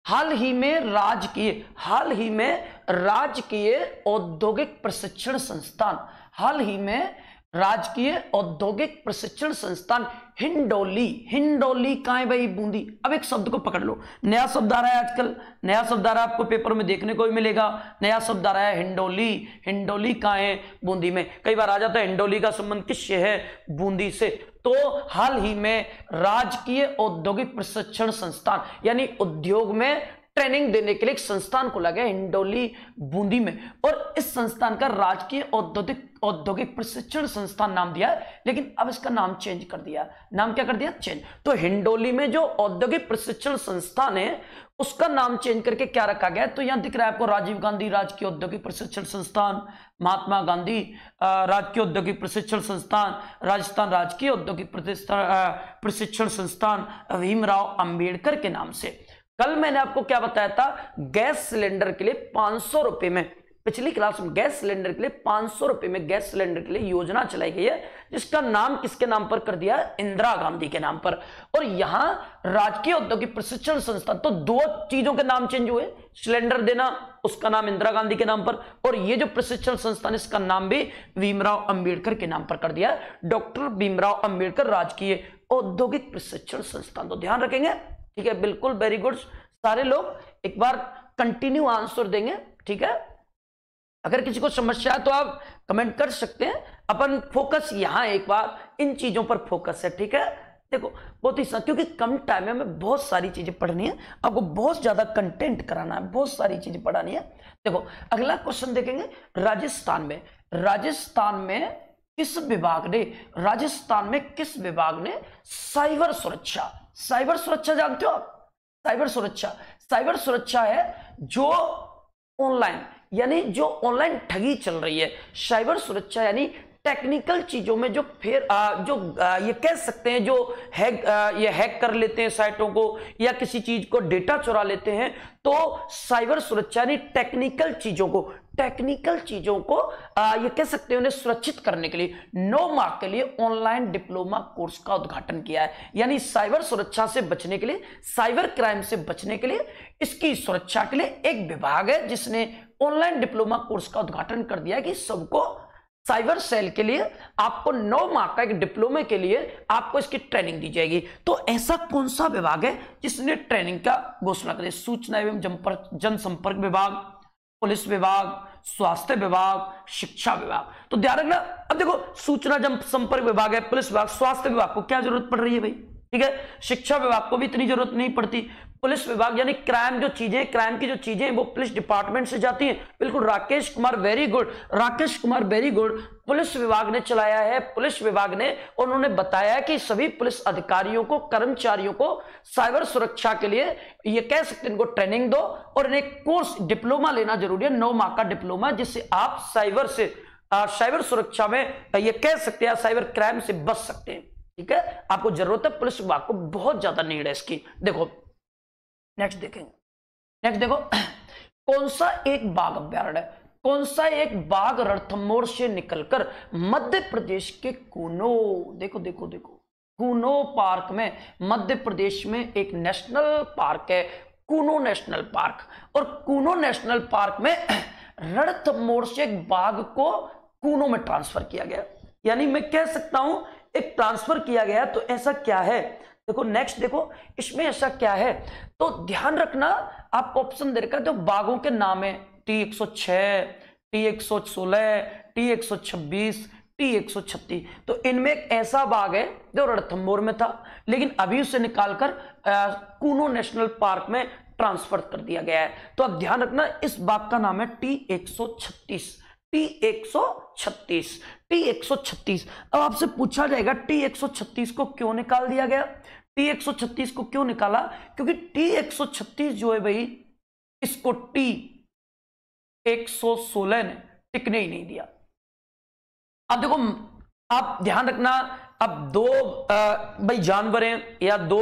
हाल ही में राजकीय हाल ही में राजकीय औद्योगिक प्रशिक्षण संस्थान हाल ही में राजकीय औद्योगिक प्रशिक्षण संस्थान हिंडोली हिंडोली का है भाई बूंदी अब एक शब्द को पकड़ लो नया शब्द आ रहा है आजकल नया शब्द आ रहा है आपको पेपर में देखने को भी मिलेगा नया शब्द आ रहा है हिंडोली हिंडोली का है बूंदी में कई बार आ जाता है हिंडोली का संबंध किस है बूंदी से तो हाल ही में राजकीय औद्योगिक प्रशिक्षण संस्थान यानी उद्योग में ट्रेनिंग देने के लिए एक संस्थान खोला गया हिंडोली बूंदी में और इस संस्थान का राजकीय औद्योगिक औद्योगिक प्रशिक्षण संस्थान नाम दिया लेकिन अब इसका नाम चेंज कर दिया नाम क्या कर दिया चेंज तो हिंडोली में जो औद्योगिक प्रशिक्षण संस्थान है उसका नाम चेंज करके क्या रखा गया तो यहां दिख रहा है आपको राजीव गांधी राजकीय औद्योगिक प्रशिक्षण संस्थान महात्मा गांधी राजकीय औद्योगिक प्रशिक्षण संस्थान राजस्थान राजकीय औद्योगिक प्रशिक्षण संस्थान भीमराव अंबेडकर के नाम से कल मैंने आपको क्या बताया था गैस सिलेंडर के लिए पांच सौ रुपए में पिछली क्लास में गैस सिलेंडर के लिए पांच सौ रुपए में गैस सिलेंडर के लिए योजना चलाई गई है जिसका नाम किसके नाम पर कर दिया इंदिरा गांधी के नाम पर और यहां राजकीय औद्योगिक प्रशिक्षण संस्था तो दो चीजों के नाम चेंज हुए सिलेंडर देना उसका नाम इंदिरा गांधी के नाम पर और ये जो प्रशिक्षण संस्थान इसका नाम भी भीमराव अंबेडकर के नाम पर कर दिया डॉक्टर भीमराव अंबेडकर राजकीय औद्योगिक प्रशिक्षण संस्थान तो ध्यान रखेंगे ठीक है बिल्कुल वेरी गुड सारे लोग एक बार कंटिन्यू आंसर देंगे ठीक है अगर किसी को समस्या है तो आप कमेंट कर सकते हैं अपन फोकस यहां एक बार इन चीज़ों पर फोकस है ठीक है देखो बहुत ही क्योंकि कम टाइम में हमें बहुत सारी चीज़ें पढ़नी है आपको बहुत ज़्यादा कंटेंट कराना है बहुत सारी चीज़ें पढ़ानी है देखो अगला क्वेश्चन देखेंगे राजस्थान में राजस्थान में किस विभाग ने राजस्थान में किस विभाग ने साइबर सुरक्षा साइबर सुरक्षा जानते हो आप साइबर सुरक्षा साइबर सुरक्षा है जो ऑनलाइन यानी जो ऑनलाइन ठगी चल रही है साइबर सुरक्षा यानी टेक्निकल चीजों में जो फिर आ, जो आ, ये कह सकते हैं जो हैक आ, ये हैक कर लेते हैं साइटों को या किसी चीज को डेटा चुरा लेते हैं तो साइबर सुरक्षा यानी टेक्निकल चीजों को टेक्निकल चीजों को आ, ये कह सकते हैं उन्हें सुरक्षित करने के लिए नो मार्क के लिए ऑनलाइन डिप्लोमा कोर्स का उद्घाटन किया है यानी साइबर सुरक्षा से बचने के लिए साइबर क्राइम से बचने के लिए इसकी सुरक्षा के लिए एक विभाग है जिसने ऑनलाइन डिप्लोमा कोर्स का उद्घाटन कर दिया कि सबको साइबर सेल के लिए आपको नौ माह का एक डिप्लोमे के लिए आपको इसकी ट्रेनिंग दी जाएगी तो ऐसा कौन सा विभाग है जिसने ट्रेनिंग का घोषणा करी सूचना एवं जनसंपर्क विभाग पुलिस विभाग स्वास्थ्य विभाग शिक्षा विभाग तो ध्यान रखना अब देखो सूचना जन संपर्क विभाग है पुलिस विभाग स्वास्थ्य विभाग को क्या जरूरत पड़ रही है भाई ठीक है शिक्षा विभाग को भी इतनी जरूरत नहीं पड़ती पुलिस विभाग यानी क्राइम जो चीजें क्राइम की जो चीजें वो पुलिस डिपार्टमेंट से जाती हैं बिल्कुल Rakesh Kumar very good Rakesh Kumar very good police विभाग ने चलाया है पुलिस विभाग ने उन्होंने बताया कि सभी पुलिस अधिकारियों को कर्मचारियों को साइबर सुरक्षा के लिए ये कह सकते हैं इनको ट्रेनिंग दो और इन्हें कोर्स डिप्लोमा लेना जरूरी है नौ माह का डिप्लोमा जिससे आप साइबर से साइबर सुरक्षा में ये कह सकते हैं साइबर क्राइम से बच सकते हैं ठीक है आपको जरूरत है पुलिस विभाग को बहुत ज्यादा नीड है इसकी देखो नेक्स्ट देखेंगे नेक्स्ट देखो कौन सा एक बाघ अभ्यारण है कौन सा एक बाघ रणथमोर से निकलकर मध्य प्रदेश के कुनो देखो देखो देखो कुनो पार्क में मध्य प्रदेश में एक नेशनल पार्क है कुनो नेशनल पार्क और कुनो नेशनल पार्क में रणथमोर से एक बाघ को कुनो में ट्रांसफर किया गया यानी मैं कह सकता हूं एक ट्रांसफर किया गया तो ऐसा क्या है देखो नेक्स्ट देखो इसमें ऐसा क्या है तो ध्यान रखना आप ऑप्शन दे रखा जो बाघों के नाम है टी एक सौ छह टी एक सौ सोलह टी एक सौ छब्बीस टी एक सौ छत्तीस तो इनमें एक ऐसा बाघ है जो रणथम्बोर में था लेकिन अभी उसे निकालकर कूनो नेशनल पार्क में ट्रांसफर कर दिया गया है तो अब ध्यान रखना इस बाघ का नाम है टी एक सौ छत्तीस टी एक सौ छत्तीस टी एक सौ छत्तीस अब आपसे पूछा जाएगा टी एक सौ छत्तीस को क्यों निकाल दिया गया टी एक को क्यों निकाला क्योंकि टी एक जो है भाई इसको टी 116 ने टिकने ही नहीं दिया अब देखो आप ध्यान रखना अब दो आ, भाई जानवर हैं या दो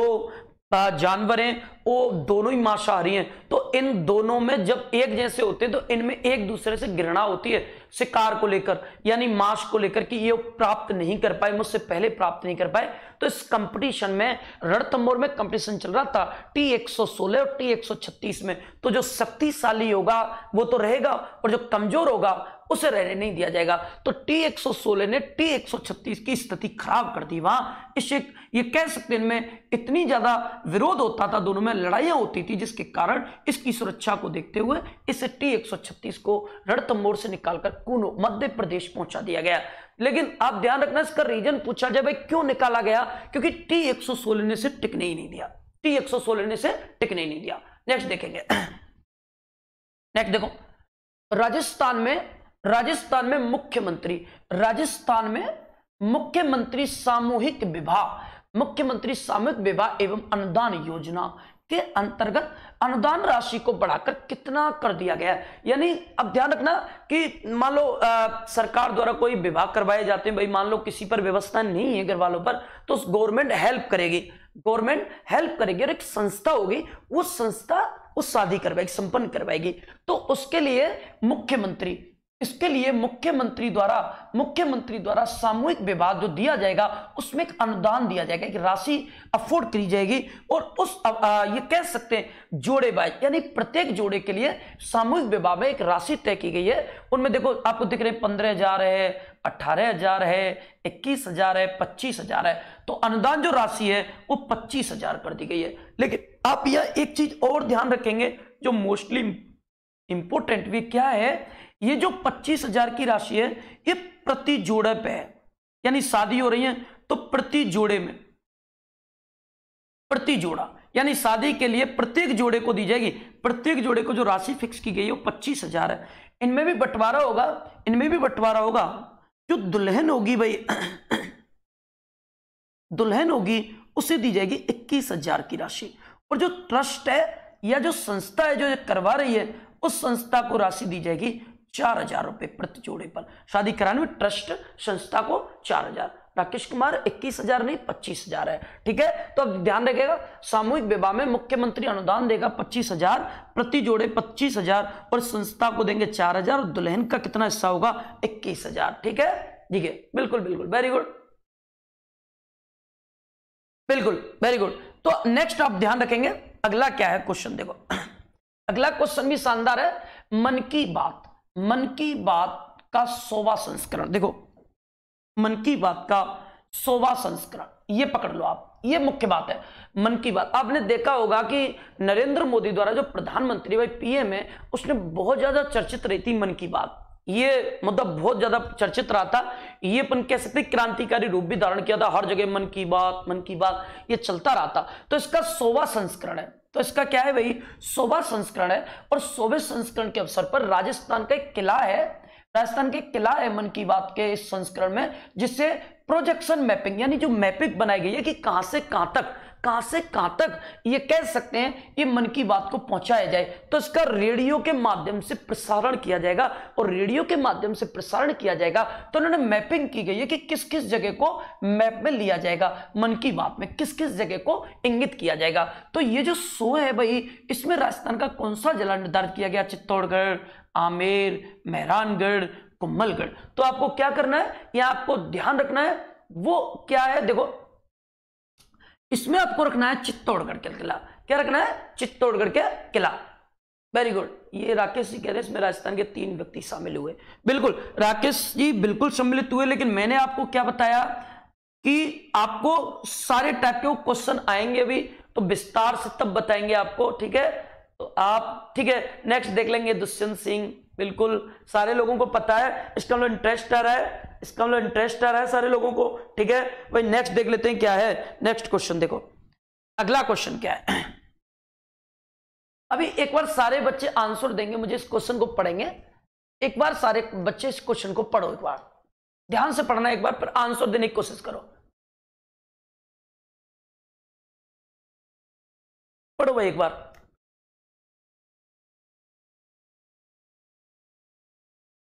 जानवर हैं वो दोनों ही मांसाहारी हैं तो इन दोनों में जब एक जैसे होते हैं तो इनमें एक दूसरे से घृणा होती है शिकार को लेकर यानी मांस को लेकर कि ये प्राप्त नहीं कर पाए मुझसे पहले प्राप्त नहीं कर पाए तो इस कंपटीशन में रणथम्बोर में कंपटीशन चल रहा था टी सोलह और टी छत्तीस में तो जो शक्तिशाली होगा वो तो रहेगा और जो कमजोर होगा उसे रहने नहीं दिया जाएगा तो टी 116 ने टी 136 की स्थिति खराब कर दी वहां इसे ये कह सकते हैं इतनी ज्यादा विरोध होता था दोनों में लड़ाइयां होती थी जिसके कारण इसकी सुरक्षा को देखते हुए इसे टी 136 को रणतंबोर से निकालकर कूनो मध्य प्रदेश पहुंचा दिया गया लेकिन आप ध्यान रखना इसका रीजन पूछा जाए भाई क्यों निकाला गया क्योंकि टी 116 ने से टिकने ही नहीं दिया टी 116 ने से टिकने ही नहीं दिया नेक्स्ट देखेंगे नेक्स्ट देखो राजस्थान में राजस्थान में मुख्यमंत्री राजस्थान में मुख्यमंत्री सामूहिक विवाह मुख्यमंत्री सामूहिक विवाह एवं अनुदान योजना के अंतर्गत अनुदान राशि को बढ़ाकर कितना कर दिया गया है यानी अब ध्यान रखना कि मान लो सरकार द्वारा कोई विवाह करवाए जाते हैं भाई मान लो किसी पर व्यवस्था नहीं है घर वालों पर तो गवर्नमेंट हेल्प करेगी गवर्नमेंट हेल्प करेगी और एक संस्था होगी उस संस्था उस शादी करवाएगी संपन्न करवाएगी तो उसके लिए मुख्यमंत्री इसके लिए मुख्यमंत्री द्वारा मुख्यमंत्री द्वारा सामूहिक विवाह जो दिया जाएगा उसमें एक अनुदान दिया जाएगा एक राशि अफोर्ड करी जाएगी और उस आ, ये कह सकते हैं जोड़े बाइज यानी प्रत्येक जोड़े के लिए सामूहिक विवाह में एक राशि तय की गई है उनमें देखो आपको दिख रहे पंद्रह हजार है अट्ठारह हजार है इक्कीस हजार है पच्चीस हजार है तो अनुदान जो राशि है वो पच्चीस हजार कर दी गई है लेकिन आप यह एक चीज और ध्यान रखेंगे जो मोस्टली इंपोर्टेंट भी क्या है ये जो पच्चीस हजार की राशि है ये प्रति जोड़े पे है यानी शादी हो रही है तो प्रति जोड़े में प्रति जोड़ा यानी शादी के लिए प्रत्येक जोड़े को दी जाएगी प्रत्येक जोड़े को जो राशि फिक्स की गई है वो पच्चीस हजार है इनमें भी बंटवारा होगा इनमें भी बंटवारा होगा जो दुल्हन होगी भाई दुल्हन होगी उसे दी जाएगी इक्कीस हजार की राशि और जो ट्रस्ट है या जो संस्था है जो करवा रही है उस संस्था को राशि दी जाएगी चार हजार रुपये प्रति जोड़े पर शादी कराने में ट्रस्ट संस्था को चार हजार राकेश कुमार इक्कीस हजार नहीं पच्चीस हजार है ठीक है तो अब ध्यान रखेगा सामूहिक विवाह में मुख्यमंत्री अनुदान देगा पच्चीस हजार प्रति जोड़े पच्चीस हजार और संस्था को देंगे चार हजार और दुल्हन का कितना हिस्सा होगा इक्कीस हजार ठीक है ठीक है बिल्कुल बिल्कुल वेरी गुड बिल्कुल वेरी गुड तो नेक्स्ट आप ध्यान रखेंगे अगला क्या है क्वेश्चन देखो अगला क्वेश्चन भी शानदार है मन की बात मन की बात का सोवा संस्करण देखो मन की बात का सोवा संस्करण ये पकड़ लो आप ये मुख्य बात है मन की बात आपने देखा होगा कि नरेंद्र मोदी द्वारा जो प्रधानमंत्री भाई पीएम है उसने बहुत ज्यादा चर्चित रही थी मन की बात ये मुद्दा बहुत ज्यादा चर्चित रहा था ये अपन कह सकते क्रांतिकारी रूप भी धारण किया था हर जगह मन की बात मन की बात ये चलता रहा था तो इसका सोवा संस्करण है तो इसका क्या है भाई सोबा संस्करण है और सोबे संस्करण के अवसर पर राजस्थान का एक किला है राजस्थान के किला है मन की बात के इस संस्करण में जिससे प्रोजेक्शन मैपिंग यानी जो मैपिंग बनाई गई है कि कहां से कहां तक कहां से कहां तक ये कह सकते हैं ये मन की बात को पहुंचाया जाए तो इसका रेडियो के माध्यम से प्रसारण किया जाएगा और रेडियो के माध्यम से प्रसारण किया जाएगा तो उन्होंने मैपिंग की गई है कि किस किस जगह को मैप में लिया जाएगा मन की बात में किस किस जगह को इंगित किया जाएगा तो ये जो शो है भाई इसमें राजस्थान का कौन सा जिला निर्धारित किया गया चित्तौड़गढ़ आमेर मेहरानगढ़ कुम्भलगढ़ तो आपको क्या करना है या आपको ध्यान रखना है वो क्या है देखो इसमें आपको रखना है चित्तौड़गढ़ का किला क्या रखना है चित्तौड़गढ़ का किला वेरी गुड ये राकेश जी कह रहे हैं इसमें राजस्थान के तीन व्यक्ति शामिल हुए बिल्कुल राकेश जी बिल्कुल सम्मिलित हुए लेकिन मैंने आपको क्या बताया कि आपको सारे टाइप के क्वेश्चन आएंगे अभी तो विस्तार से तब बताएंगे आपको ठीक है तो आप ठीक है नेक्स्ट देख लेंगे दुष्यंत सिंह बिल्कुल सारे लोगों को पता है इसका इंटरेस्ट मतलब आ रहा है इसका मतलब इंटरेस्ट आ रहा है सारे लोगों को ठीक है भाई नेक्स्ट देख लेते हैं क्या है नेक्स्ट क्वेश्चन देखो अगला क्वेश्चन क्या है अभी एक बार सारे बच्चे आंसर देंगे मुझे इस क्वेश्चन को पढ़ेंगे एक बार सारे बच्चे इस क्वेश्चन को पढ़ो एक बार ध्यान से पढ़ना एक बार फिर आंसर देने की कोशिश करो पढ़ो भाई एक बार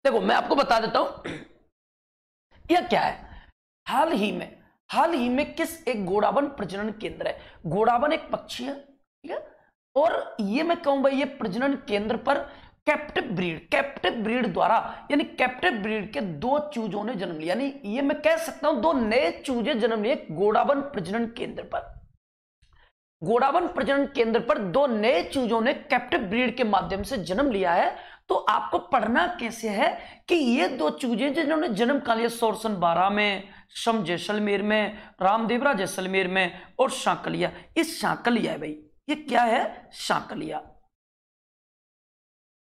देखो मैं आपको बता देता हूं यह क्या है हाल ही में हाल ही में किस एक गोड़ावन प्रजनन केंद्र है गोड़ावन एक पक्षी है ठीक है और ये मैं कहूं भाई ये प्रजनन केंद्र पर कैप्टिव ब्रीड कैप्टिव ब्रीड द्वारा यानी कैप्टिव ब्रीड के दो चूजों ने जन्म लिया यानी ये मैं कह सकता हूं दो नए चूजे जन्म लिए गोड़ावन प्रजनन केंद्र पर गोड़ावन प्रजनन केंद्र पर दो नए चूजों ने कैप्टिव ब्रीड के माध्यम से जन्म लिया है तो आपको पढ़ना कैसे है कि ये दो चूजे जिन्होंने जन्म लिया सोरसन बारह में शम जैसलमेर में रामदेवरा जैसलमेर में और शांकलिया इस शांकलिया है भाई ये क्या है शांकलिया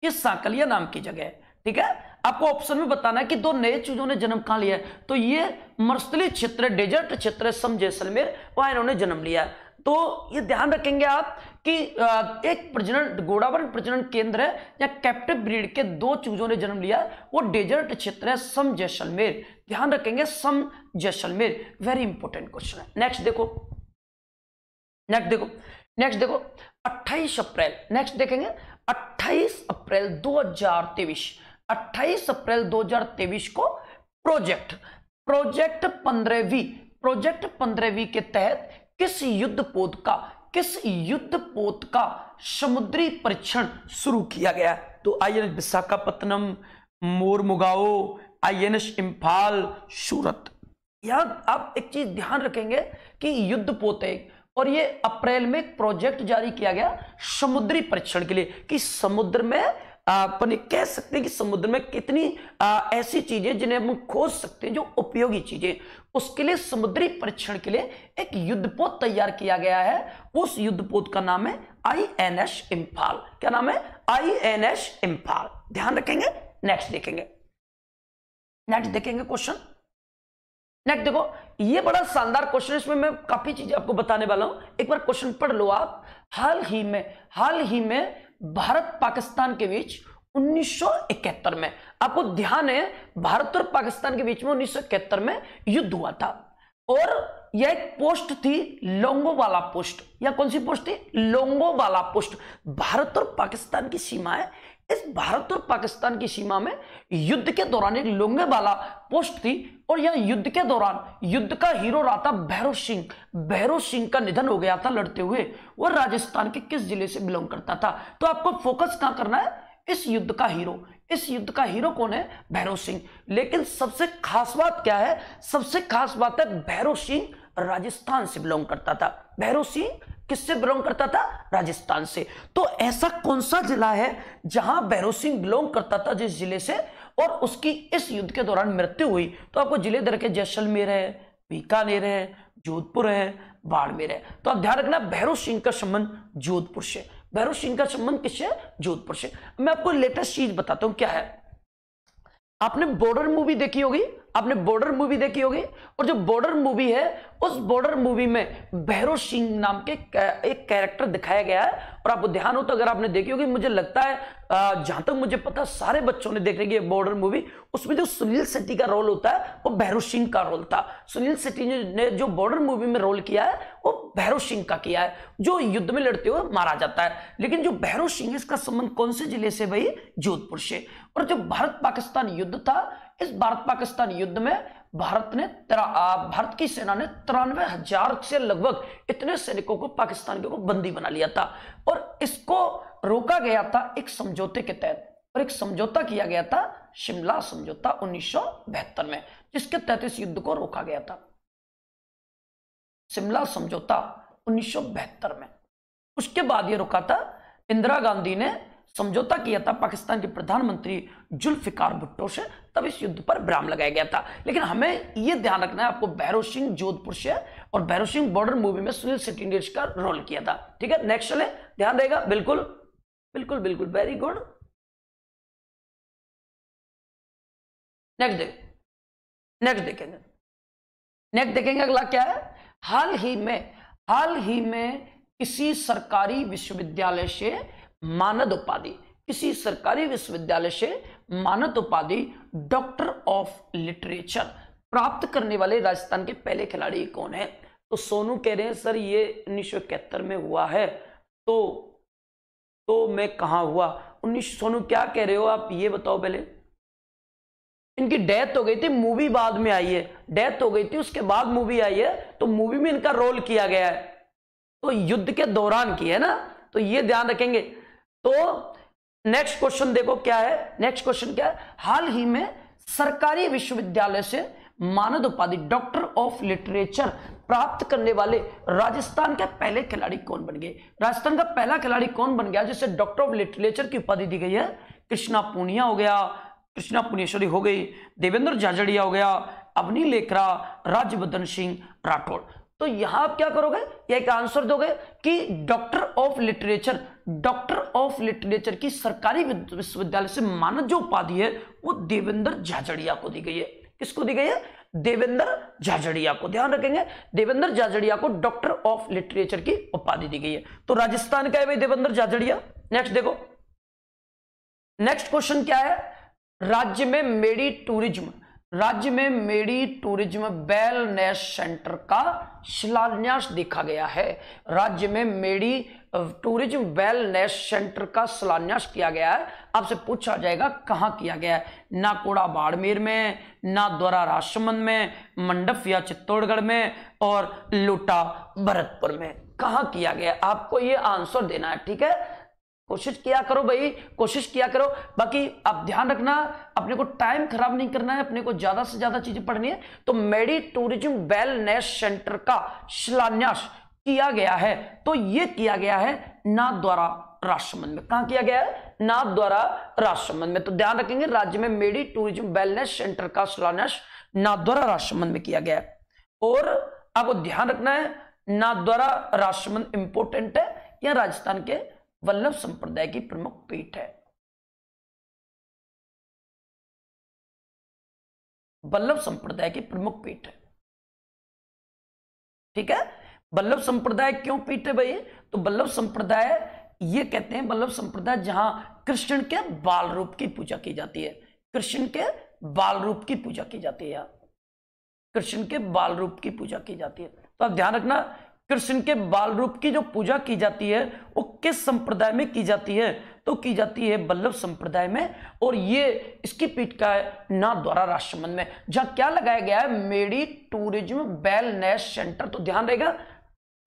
ये सांकलिया नाम की जगह है ठीक है आपको ऑप्शन में बताना है कि दो नए चूजों ने जन्म कहा लिया है तो ये मरस्थली क्षेत्र डेजर्ट क्षेत्र सम जैसलमेर वहां इन्होंने जन्म लिया है तो ये ध्यान रखेंगे आप कि एक प्रजनन गोडावर प्रजनन केंद्र है या कैप्टिव ब्रीड के दो चूजों ने जन्म लिया वो डेजर्ट क्षेत्र है सम जैसलमेर ध्यान रखेंगे Sam Jaisalmer very important question है नेक्स्ट देखो नेक्स्ट देखो नेक्स्ट देखो 28 अप्रैल नेक्स्ट देखेंगे 28 अप्रैल 2023 28 अप्रैल 2023 को प्रोजेक्ट प्रोजेक्ट पंद्रहवीं प्रोजेक्ट पंद्रहवीं के तहत किस युद्ध पोत का किस युद्ध पोत का समुद्री परीक्षण शुरू किया गया तो I N Visakhapatnam Mormugao I N S Imphal Surat यह आप एक चीज ध्यान रखेंगे कि युद्ध पोते और ये अप्रैल में एक प्रोजेक्ट जारी किया गया समुद्री परीक्षण के लिए कि समुद्र में अपन कह सकते हैं कि समुद्र में कितनी आ, ऐसी चीजें जिन्हें हम खोज सकते हैं जो उपयोगी चीजें उसके लिए समुद्री परीक्षण के लिए एक युद्धपोत तैयार किया गया है उस युद्धपोत का नाम है आई एन एस इम्फाल क्या नाम है आई एन एस इम्फाल ध्यान रखेंगे नेक्स्ट देखेंगे नेक्स्ट देखेंगे क्वेश्चन नेक्स्ट देखो ये बड़ा शानदार क्वेश्चन इसमें मैं काफी चीजें आपको बताने वाला हूं एक बार क्वेश्चन पढ़ लो आप हाल ही में हाल ही में भारत पाकिस्तान के बीच 1971 में आपको ध्यान है भारत और पाकिस्तान के बीच में उन्नीस में युद्ध हुआ था और यह एक पोस्ट थी लोंगो वाला पोस्ट या कौन सी पोस्ट थी लोंगो वाला पोस्ट भारत और पाकिस्तान की सीमाएं इस भारत और पाकिस्तान की सीमा में युद्ध के दौरान एक लोंगे वाला पोस्ट थी और यह युद्ध के दौरान युद्ध का हीरो था भैरव सिंह भैरव सिंह का निधन हो गया था लड़ते हुए वह राजस्थान के किस जिले से बिलोंग करता था तो आपको फोकस कहाँ करना है इस युद्ध का हीरो इस युद्ध का हीरो कौन है भैरव सिंह लेकिन सबसे खास बात क्या है सबसे खास बात है भैरव सिंह राजस्थान से बिलोंग करता था भैरव सिंह किससे बिलोंग करता था राजस्थान से तो ऐसा कौन सा जिला है जहां बैरो सिंह बिलोंग करता था जिस जिले से और उसकी इस युद्ध के दौरान मृत्यु हुई तो आपको जिले दर के जैसलमेर है बीकानेर है जोधपुर है बाड़मेर है तो आप ध्यान रखना भैरव सिंह का संबंध जोधपुर से भैरव सिंह का संबंध किससे जोधपुर से मैं आपको लेटेस्ट चीज बताता हूं क्या है आपने बॉर्डर मूवी देखी होगी आपने बॉर्डर मूवी देखी होगी और जो बॉर्डर मूवी है उस बॉर्डर मूवी में भैरव सिंह नाम के एक कैरेक्टर दिखाया गया है और आप ध्यान हो तो अगर आपने देखी होगी मुझे लगता है जहां तक मुझे पता सारे बच्चों ने देख है बॉर्डर मूवी उसमें जो सुनील शेट्टी का रोल होता है वो भैरव सिंह का रोल था सुनील शेट्टी ने जो बॉर्डर मूवी में रोल किया है वो भैरव सिंह का किया है जो युद्ध में लड़ते हुए मारा जाता है लेकिन जो भैरव सिंह इसका संबंध कौन से जिले से भाई जोधपुर से और जो भारत पाकिस्तान युद्ध था इस भारत पाकिस्तान युद्ध में भारत ने भारत की सेना ने तिरानवे हजार से लगभग इतने सैनिकों को पाकिस्तान के को बंदी बना लिया था और इसको रोका गया था एक समझौते के तहत और एक समझौता किया गया था शिमला समझौता उन्नीस में जिसके तहत इस युद्ध को रोका गया था शिमला समझौता उन्नीस में उसके बाद यह रुका था इंदिरा गांधी ने समझौता किया था पाकिस्तान के प्रधानमंत्री जुल्फिकार भुट्टो से तब इस युद्ध पर विराम लगाया गया था लेकिन हमें यह ध्यान रखना है आपको बैरो सिंह जोधपुर से और बैरो सिंह बॉर्डर मूवी में सुनील शेट्टी ने इसका रोल किया था ठीक है नेक्स्ट चले ध्यान रहेगा बिल्कुल बिल्कुल बिल्कुल वेरी गुड नेक्स्ट देख नेक्स्ट देखेंगे नेक्स्ट देखेंगे अगला क्या है हाल ही में हाल ही में किसी सरकारी विश्वविद्यालय से मानद उपाधि किसी सरकारी विश्वविद्यालय से मानद उपाधि डॉक्टर ऑफ लिटरेचर प्राप्त करने वाले राजस्थान के पहले खिलाड़ी कौन है तो सोनू कह रहे हैं सर ये उन्नीस में हुआ है तो तो मैं कहा हुआ उन्नीस सोनू क्या कह रहे हो आप ये बताओ पहले इनकी डेथ हो गई थी मूवी बाद में आई है डेथ हो गई थी उसके बाद मूवी आई है तो मूवी में इनका रोल किया गया है तो युद्ध के दौरान की है ना तो ये ध्यान रखेंगे तो नेक्स्ट क्वेश्चन देखो क्या है नेक्स्ट क्वेश्चन क्या है हाल ही में सरकारी विश्वविद्यालय से मानद उपाधि डॉक्टर ऑफ लिटरेचर प्राप्त करने वाले राजस्थान के पहले खिलाड़ी कौन बन गए राजस्थान का पहला खिलाड़ी कौन बन गया जिसे डॉक्टर ऑफ लिटरेचर की उपाधि दी गई है कृष्णा पूनिया हो गया कृष्णा पुनेश्वरी हो गई देवेंद्र जाजड़िया हो गया अवनी लेखरा राज्यवर्धन सिंह राठौड़ तो यहां आप क्या करोगे एक आंसर दोगे कि doctor of literature doctor of literature की सरकारी विश्वविद्यालय से मानद जो उपाधि है वो देवेंद्र झाझड़िया को दी गई है किसको दी गई है देवेंद्र झाझड़िया को ध्यान रखेंगे देवेंद्र झाझड़िया को डॉक्टर ऑफ लिटरेचर की उपाधि दी गई है तो राजस्थान का है भाई देवेंद्र झाझड़िया नेक्स्ट देखो नेक्स्ट क्वेश्चन क्या है राज्य में मेडी टूरिज्म राज्य में मेडी टूरिज्म वेलनेस सेंटर का शिलान्यास देखा गया है राज्य में मेडी टूरिज्म वेलनेस सेंटर का शिलान्यास किया गया है आपसे पूछा जाएगा कहाँ किया गया है ना कोड़ा बाड़मेर में ना द्वारा राजसमंद में मंडप या चित्तौड़गढ़ में और लुटा भरतपुर में कहाँ किया गया आपको ये आंसर देना है ठीक है कोशिश किया करो भाई कोशिश किया करो बाकी आप ध्यान रखना अपने को टाइम खराब नहीं करना है अपने को ज्यादा से ज्यादा चीजें पढ़नी है तो मेडी टूरिज्म वेलनेस सेंटर का शिलान्यास किया गया है तो यह किया गया है नाथ द्वारा राष्ट्रमंद में कहा किया गया है नाथ द्वारा राष्ट्रमंद में तो ध्यान रखेंगे राज्य में मेडी टूरिज्म वेलनेस सेंटर का शिलान्यास नाथ द्वारा राष्ट्रमंद में किया गया है और आपको ध्यान रखना है नाथ द्वारा राष्ट्रमंद इंपोर्टेंट है या राजस्थान के वल्लभ संप्रदाय की प्रमुख पीठ है वल्लभ संप्रदाय की प्रमुख पीठ है ठीक है वल्लभ संप्रदाय क्यों पीठ है भाई तो वल्लभ संप्रदाय ये कहते हैं वल्लभ संप्रदाय जहां कृष्ण के बाल रूप की पूजा की जाती है कृष्ण के बाल रूप की पूजा की जाती है कृष्ण के बाल रूप की पूजा की जाती है तो आप ध्यान रखना कृष्ण के बाल रूप की जो पूजा की जाती है वो किस संप्रदाय में की जाती है तो की जाती है बल्लभ संप्रदाय में और ये इसकी पीठ का है ना द्वारा राष्ट्रमंद में जहां क्या लगाया गया है मेडी टूरिज्म वेलनेस सेंटर तो ध्यान रहेगा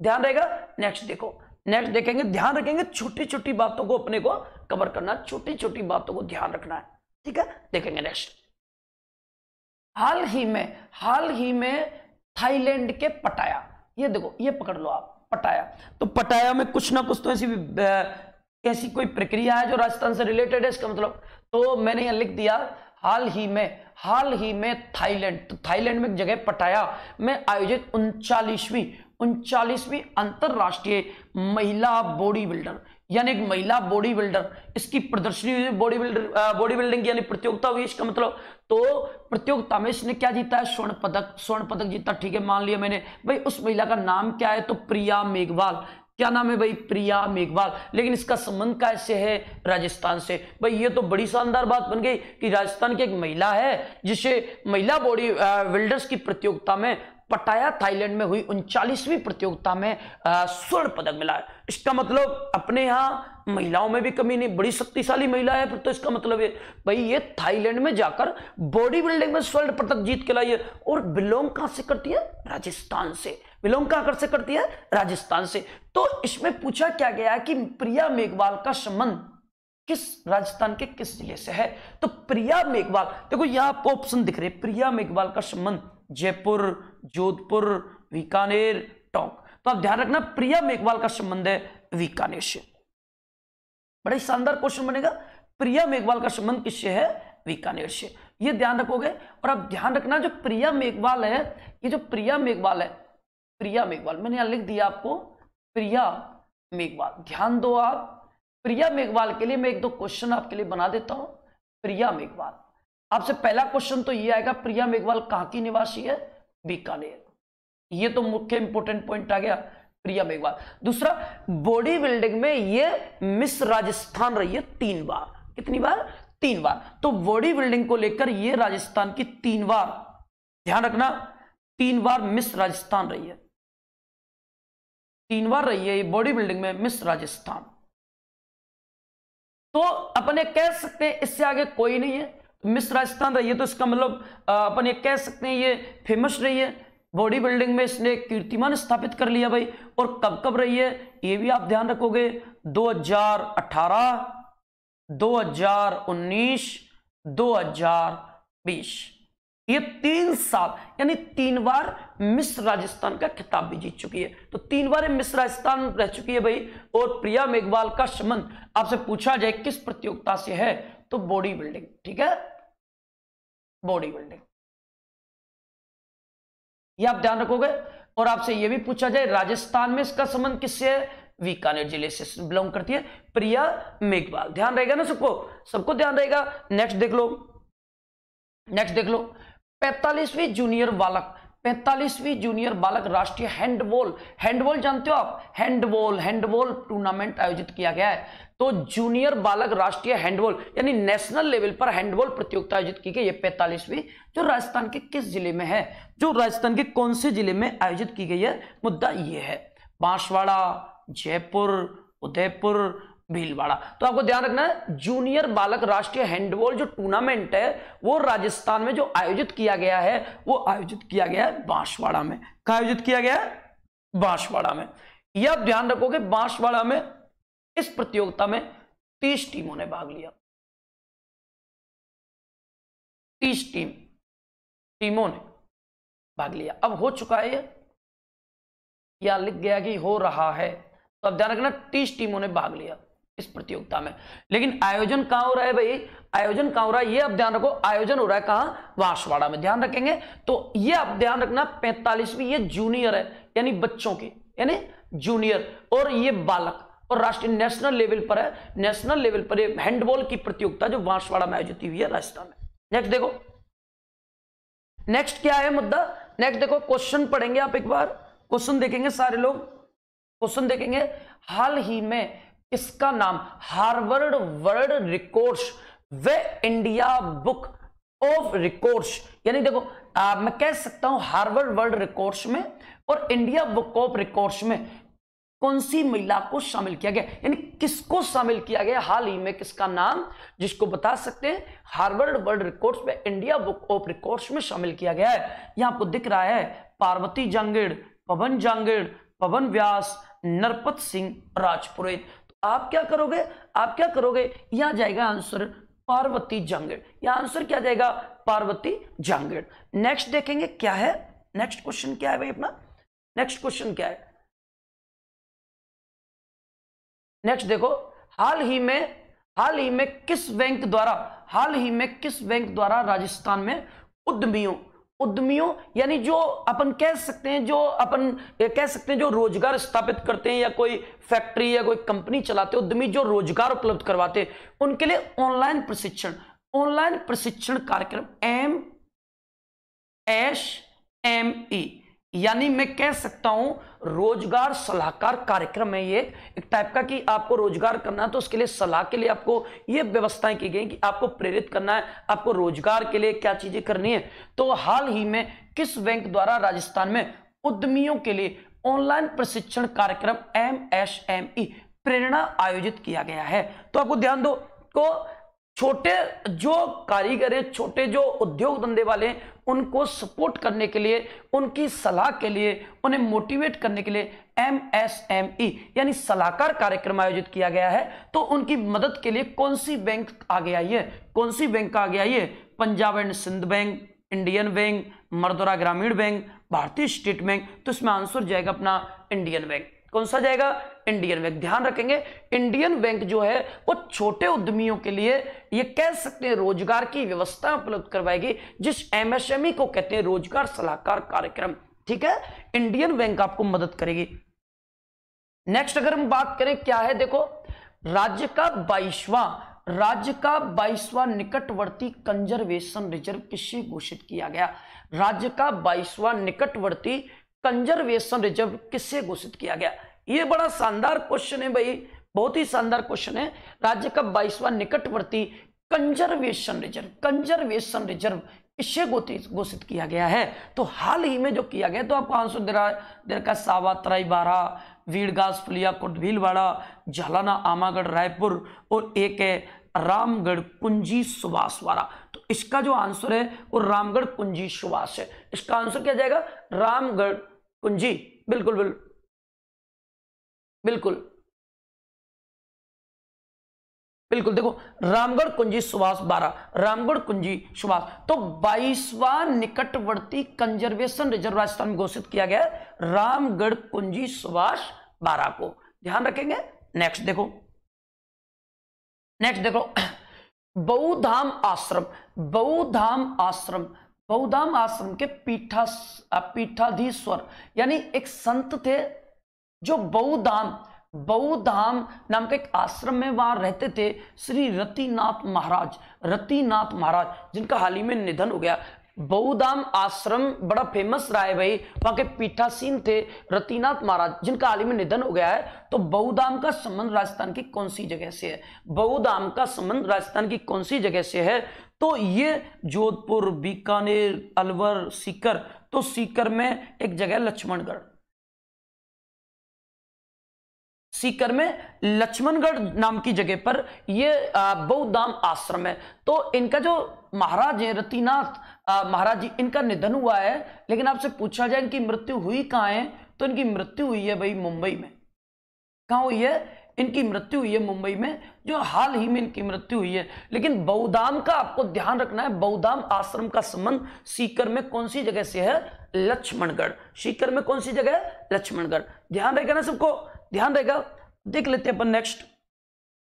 ध्यान रहेगा नेक्स्ट देखो नेक्स्ट देखेंगे ध्यान रखेंगे छोटी छोटी बातों को अपने को कवर करना छोटी छोटी बातों को ध्यान रखना है ठीक है देखेंगे नेक्स्ट हाल ही में हाल ही में थाईलैंड के पटाया ये देखो ये पकड़ लो आप पटाया तो पटाया में कुछ ना कुछ तो ऐसी ऐसी कोई प्रक्रिया है जो राजस्थान से रिलेटेड है इसका मतलब तो मैंने यहां लिख दिया हाल ही में हाल ही में थाईलैंड तो थाईलैंड में एक जगह पटाया में आयोजित उनचालीसवीं उनचालीसवीं अंतरराष्ट्रीय महिला बॉडी बिल्डर यानी एक महिला बॉडी बिल्डर इसकी प्रदर्शनी हुई बॉडी बिल्डर बॉडी बिल्डिंग यानी प्रतियोगिता हुई इसका मतलब तो प्रतियोगिता में इसने क्या जीता है स्वर्ण पदक स्वर्ण पदक जीता ठीक है मान लिया मैंने भाई उस महिला का नाम क्या है तो प्रिया मेघवाल क्या नाम है भाई प्रिया मेघवाल लेकिन इसका संबंध कैसे है राजस्थान से भाई ये तो बड़ी शानदार बात बन गई कि राजस्थान की एक महिला है जिसे महिला बॉडी बिल्डर्स की प्रतियोगिता में पटाया थाईलैंड में हुई उनचालीसवीं प्रतियोगिता में स्वर्ण पदक मिला है इसका मतलब अपने यहाँ महिलाओं में भी कमी नहीं बड़ी शक्तिशाली महिला है तो इसका मतलब है भाई ये थाईलैंड में जाकर बॉडी बिल्डिंग में स्वर्ण पदक जीत के लाई है और बिलोंग कहाँ से करती है राजस्थान से बिलोंग कहाँ से करती है राजस्थान से तो इसमें पूछा क्या गया कि प्रिया मेघवाल का संबंध किस राजस्थान के किस जिले से है तो प्रिया मेघवाल देखो यहां आपको ऑप्शन दिख रहे प्रिया मेघवाल का संबंध जयपुर जोधपुर बीकानेर टोंक तो आप ध्यान रखना प्रिया मेघवाल का संबंध है बीकानेर से बड़ा शानदार क्वेश्चन बनेगा प्रिया मेघवाल का संबंध किससे है बीकानेर से ये ध्यान रखोगे और आप ध्यान रखना जो प्रिया मेघवाल है ये जो प्रिया मेघवाल है प्रिया मेघवाल मैंने यहां लिख दिया आपको प्रिया मेघवाल ध्यान दो आप प्रिया मेघवाल के लिए मैं एक दो क्वेश्चन आपके लिए बना देता हूं प्रिया मेघवाल आपसे पहला क्वेश्चन तो ये आएगा प्रिया मेघवाल कहा की निवासी है बीकानेर ये तो मुख्य इंपोर्टेंट पॉइंट आ गया प्रिया मेघवाल दूसरा बॉडी बिल्डिंग में ये मिस राजस्थान रही है तीन बार कितनी बार तीन बार तो बॉडी बिल्डिंग को लेकर ये राजस्थान की तीन बार ध्यान रखना तीन बार मिस राजस्थान रही है तीन बार रही है ये बॉडी बिल्डिंग में मिस राजस्थान तो अपने कह सकते हैं इससे आगे कोई नहीं है मिस राजस्थान रही है तो इसका मतलब अपन ये कह सकते हैं ये फेमस रही है बॉडी बिल्डिंग में इसने कीर्तिमान स्थापित कर लिया भाई और कब कब रही है ये भी आप ध्यान रखोगे 2018, 2019, 2020 ये तीन साल यानी तीन बार मिस राजस्थान का खिताब भी जीत चुकी है तो तीन बार मिस राजस्थान रह चुकी है भाई और प्रिया मेघवाल का संबंध आपसे पूछा जाए किस प्रतियोगिता से है तो बॉडी बिल्डिंग ठीक है बॉडी बिल्डिंग ये आप ध्यान रखोगे और आपसे ये भी पूछा जाए राजस्थान में इसका संबंध किससे है बीकानेर जिले से बिलोंग करती है प्रिया मेघवाल ध्यान रहेगा ना सबको सबको ध्यान रहेगा नेक्स्ट देख लो नेक्स्ट देख लो पैंतालीसवीं जूनियर बालक पैंतालीसवीं जूनियर बालक राष्ट्रीय हैंडबॉल हैंडबॉल जानते हो आप हैंडबॉल हैंडबॉल टूर्नामेंट आयोजित किया गया है तो जूनियर बालक राष्ट्रीय हैंडबॉल यानी नेशनल लेवल पर हैंडबॉल प्रतियोगिता आयोजित की गई है पैंतालीसवीं जो राजस्थान के किस जिले में है जो राजस्थान के कौन से जिले में आयोजित की गई है मुद्दा यह है बांसवाड़ा जयपुर उदयपुर भीलवाड़ा तो आपको ध्यान रखना है जूनियर बालक राष्ट्रीय हैंडबॉल जो टूर्नामेंट है वो राजस्थान में जो आयोजित किया गया है वो आयोजित किया गया है बांसवाड़ा में कहा आयोजित किया गया है बांसवाड़ा में यह आप ध्यान रखोगे बांसवाड़ा में इस प्रतियोगिता में तीस टीमों ने भाग लिया तीस टीम टीमों ने भाग लिया अब हो चुका है या लिख गया कि हो रहा है तो अब ध्यान रखना तीस टीमों ने भाग लिया इस प्रतियोगिता में लेकिन आयोजन कहां हो रहा है भाई आयोजन कहां हो रहा है ये अब ध्यान रखो आयोजन हो रहा है कहा वांसवाड़ा में ध्यान रखेंगे तो ये अब ध्यान रखना पैंतालीसवीं ये जूनियर है यानी बच्चों के यानी जूनियर और ये बालक और राष्ट्रीय नेशनल लेवल पर है नेशनल लेवल पर हैंडबॉल की प्रतियोगिता जो बांसवाड़ा में आयोजित हुई है राजस्थान में नेक्स्ट देखो नेक्स्ट क्या है मुद्दा नेक्स्ट देखो क्वेश्चन पढ़ेंगे आप एक बार क्वेश्चन देखेंगे सारे लोग क्वेश्चन देखेंगे हाल ही में किसका नाम हार्वर्ड वर्ल्ड रिकॉर्ड्स वे इंडिया बुक ऑफ रिकॉर्ड्स यानी देखो आ, मैं कह सकता हूं हार्वर्ड वर्ल्ड रिकॉर्ड्स में और इंडिया बुक ऑफ रिकॉर्ड्स में कौन सी महिला को शामिल किया गया यानी किसको शामिल किया गया हाल ही में किसका नाम जिसको बता सकते हैं हार्वर्ड वर्ल्ड रिकॉर्ड्स में इंडिया बुक ऑफ रिकॉर्ड्स में शामिल किया गया है यह आपको दिख रहा है पार्वती जांगेड़ पवन जांगेड़ पवन व्यास नरपत सिंह राजपुरोहित तो आप क्या करोगे आप क्या करोगे यह जाएगा आंसर पार्वती जांगेड़ यह आंसर क्या जाएगा पार्वती जांगेड़ नेक्स्ट देखेंगे क्या है नेक्स्ट क्वेश्चन क्या है भाई अपना नेक्स्ट क्वेश्चन क्या है नेक्स्ट देखो हाल ही में हाल ही में किस बैंक द्वारा हाल ही में किस बैंक द्वारा राजस्थान में उद्यमियों उद्यमियों यानी जो अपन कह सकते हैं जो अपन कह सकते हैं जो रोजगार स्थापित करते हैं या कोई फैक्ट्री या कोई कंपनी चलाते हैं उद्यमी जो रोजगार उपलब्ध करवाते हैं उनके लिए ऑनलाइन प्रशिक्षण ऑनलाइन प्रशिक्षण कार्यक्रम एम एस एम ई यानी मैं कह सकता हूं रोजगार सलाहकार कार्यक्रम है ये एक टाइप का कि आपको रोजगार करना है तो उसके लिए सलाह के लिए आपको ये व्यवस्थाएं की गई कि आपको प्रेरित करना है आपको रोजगार के लिए क्या चीजें करनी है तो हाल ही में किस बैंक द्वारा राजस्थान में उद्यमियों के लिए ऑनलाइन प्रशिक्षण कार्यक्रम M S M E Prerna आयोजित किया गया है तो आपको ध्यान दो को तो छोटे जो कारीगर हैं छोटे जो उद्योग धंधे वाले हैं उनको सपोर्ट करने के लिए उनकी सलाह के लिए उन्हें मोटिवेट करने के लिए एम एस एम ई यानी सलाहकार कार्यक्रम आयोजित किया गया है तो उनकी मदद के लिए कौन सी बैंक आगे आई है कौन सी बैंक आगे गया ये Punjab and Sind bank Indian bank मरदोरा ग्रामीण बैंक भारतीय स्टेट बैंक तो इसमें आंसर जाएगा अपना इंडियन बैंक कौन सा जाएगा इंडियन बैंक ध्यान रखेंगे इंडियन बैंक जो है वो छोटे उद्यमियों के लिए ये कह सकते हैं रोजगार की व्यवस्था उपलब्ध करवाएगी जिस एमएसएमई e को कहते हैं रोजगार सलाहकार कार्यक्रम ठीक है इंडियन बैंक आपको मदद करेगी नेक्स्ट अगर हम बात करें क्या है देखो राज्य का बाईसवा राज्य का बाईसवा निकटवर्ती कंजर्वेशन रिजर्व किससे घोषित किया गया राज्य का बाईसवा निकटवर्ती कंजर्वेशन रिजर्व किससे घोषित किया गया ये बड़ा शानदार क्वेश्चन है भाई बहुत ही शानदार क्वेश्चन है राज्य का बाईसवा निकटवर्ती कंजर्वेशन रिजर्व कंजर्वेशन रिजर्व किससे घोषित किया गया है तो हाल ही में जो किया गया तो आपको आंसर दे रहा रखा सावा तराई बारा वीरगास फुलिया कुटभीलवाड़ा झालाना आमागढ़ रायपुर और एक है रामगढ़ कुंजी वाला तो इसका जो आंसर है वो रामगढ़ कुंजी सुभाष है इसका आंसर क्या जाएगा रामगढ़ कुंजी बिल्कुल बिल्कुल बिल्कुल बिल्कुल देखो रामगढ़ कुंजी सुभाष बारह रामगढ़ कुंजी सुभाष तो बाईसवा निकटवर्ती कंजर्वेशन रिजर्व राजस्थान में घोषित किया गया रामगढ़ कुंजी सुभाष बारह को ध्यान रखेंगे नेक्स्ट देखो नेक्स्ट देखो बहुधाम आश्रम बहुधाम आश्रम बहुधाम आश्रम के पीठा पीठाधीश्वर यानी एक संत थे जो बहुधाम बहुधाम नाम के एक आश्रम में वहां रहते थे श्री रतिनाथ महाराज रतिनाथ महाराज जिनका हाल ही में निधन हो गया बहुधाम आश्रम बड़ा फेमस रहा है भाई वहां के पीठासीन थे रतिनाथ महाराज जिनका हाल ही में निधन हो गया है तो बहुधाम का संबंध राजस्थान की कौन सी जगह से है बहुधाम का संबंध राजस्थान की कौन सी जगह से है तो ये जोधपुर बीकानेर अलवर सीकर तो सीकर में एक जगह लक्ष्मणगढ़ सीकर में लक्ष्मणगढ़ नाम की जगह पर ये बहुधाम आश्रम है तो इनका जो महाराज है रतिनाथ महाराज जी इनका निधन हुआ है लेकिन आपसे पूछा जाए इनकी मृत्यु हुई कहां है तो इनकी मृत्यु हुई है भाई मुंबई में कहा हुई है इनकी मृत्यु हुई है मुंबई में जो हाल ही में इनकी मृत्यु हुई है लेकिन बौदाम का आपको ध्यान रखना है बौदाम आश्रम का संबंध सीकर में कौन सी जगह से है लक्ष्मणगढ़ सीकर में कौन सी जगह है लक्ष्मणगढ़ ध्यान रहेगा ना सबको ध्यान रहेगा देख लेते हैं अपन नेक्स्ट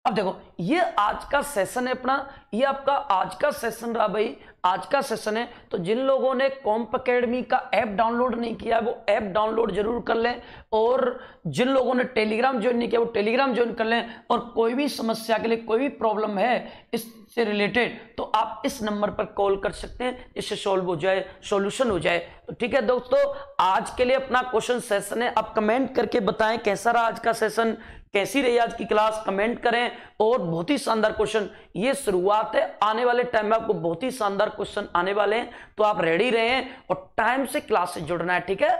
अब देखो ये आज का सेशन है अपना ये आपका आज का सेशन रहा भाई आज का सेशन है तो जिन लोगों ने कॉम्प अकेडमी का ऐप डाउनलोड नहीं किया वो ऐप डाउनलोड जरूर कर लें और जिन लोगों ने टेलीग्राम ज्वाइन नहीं किया वो टेलीग्राम ज्वाइन कर लें और कोई भी समस्या के लिए कोई भी प्रॉब्लम है इससे रिलेटेड तो आप इस नंबर पर कॉल कर सकते हैं इससे सॉल्व हो जाए सोल्यूशन हो जाए तो ठीक है दोस्तों आज के लिए अपना क्वेश्चन सेशन है आप कमेंट करके बताएं कैसा रहा आज का सेशन कैसी रही आज की क्लास कमेंट करें और बहुत ही शानदार क्वेश्चन ये शुरुआत है आने वाले टाइम में आपको बहुत ही शानदार क्वेश्चन आने वाले हैं तो आप रेडी रहें और टाइम से क्लास से जुड़ना है ठीक है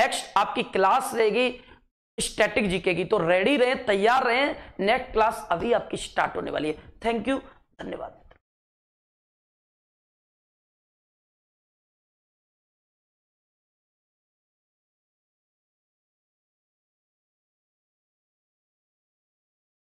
नेक्स्ट आपकी क्लास रहेगी स्टैटिक जीके की तो रेडी रहें तैयार रहें नेक्स्ट क्लास अभी आपकी स्टार्ट होने वाली है थैंक यू धन्यवाद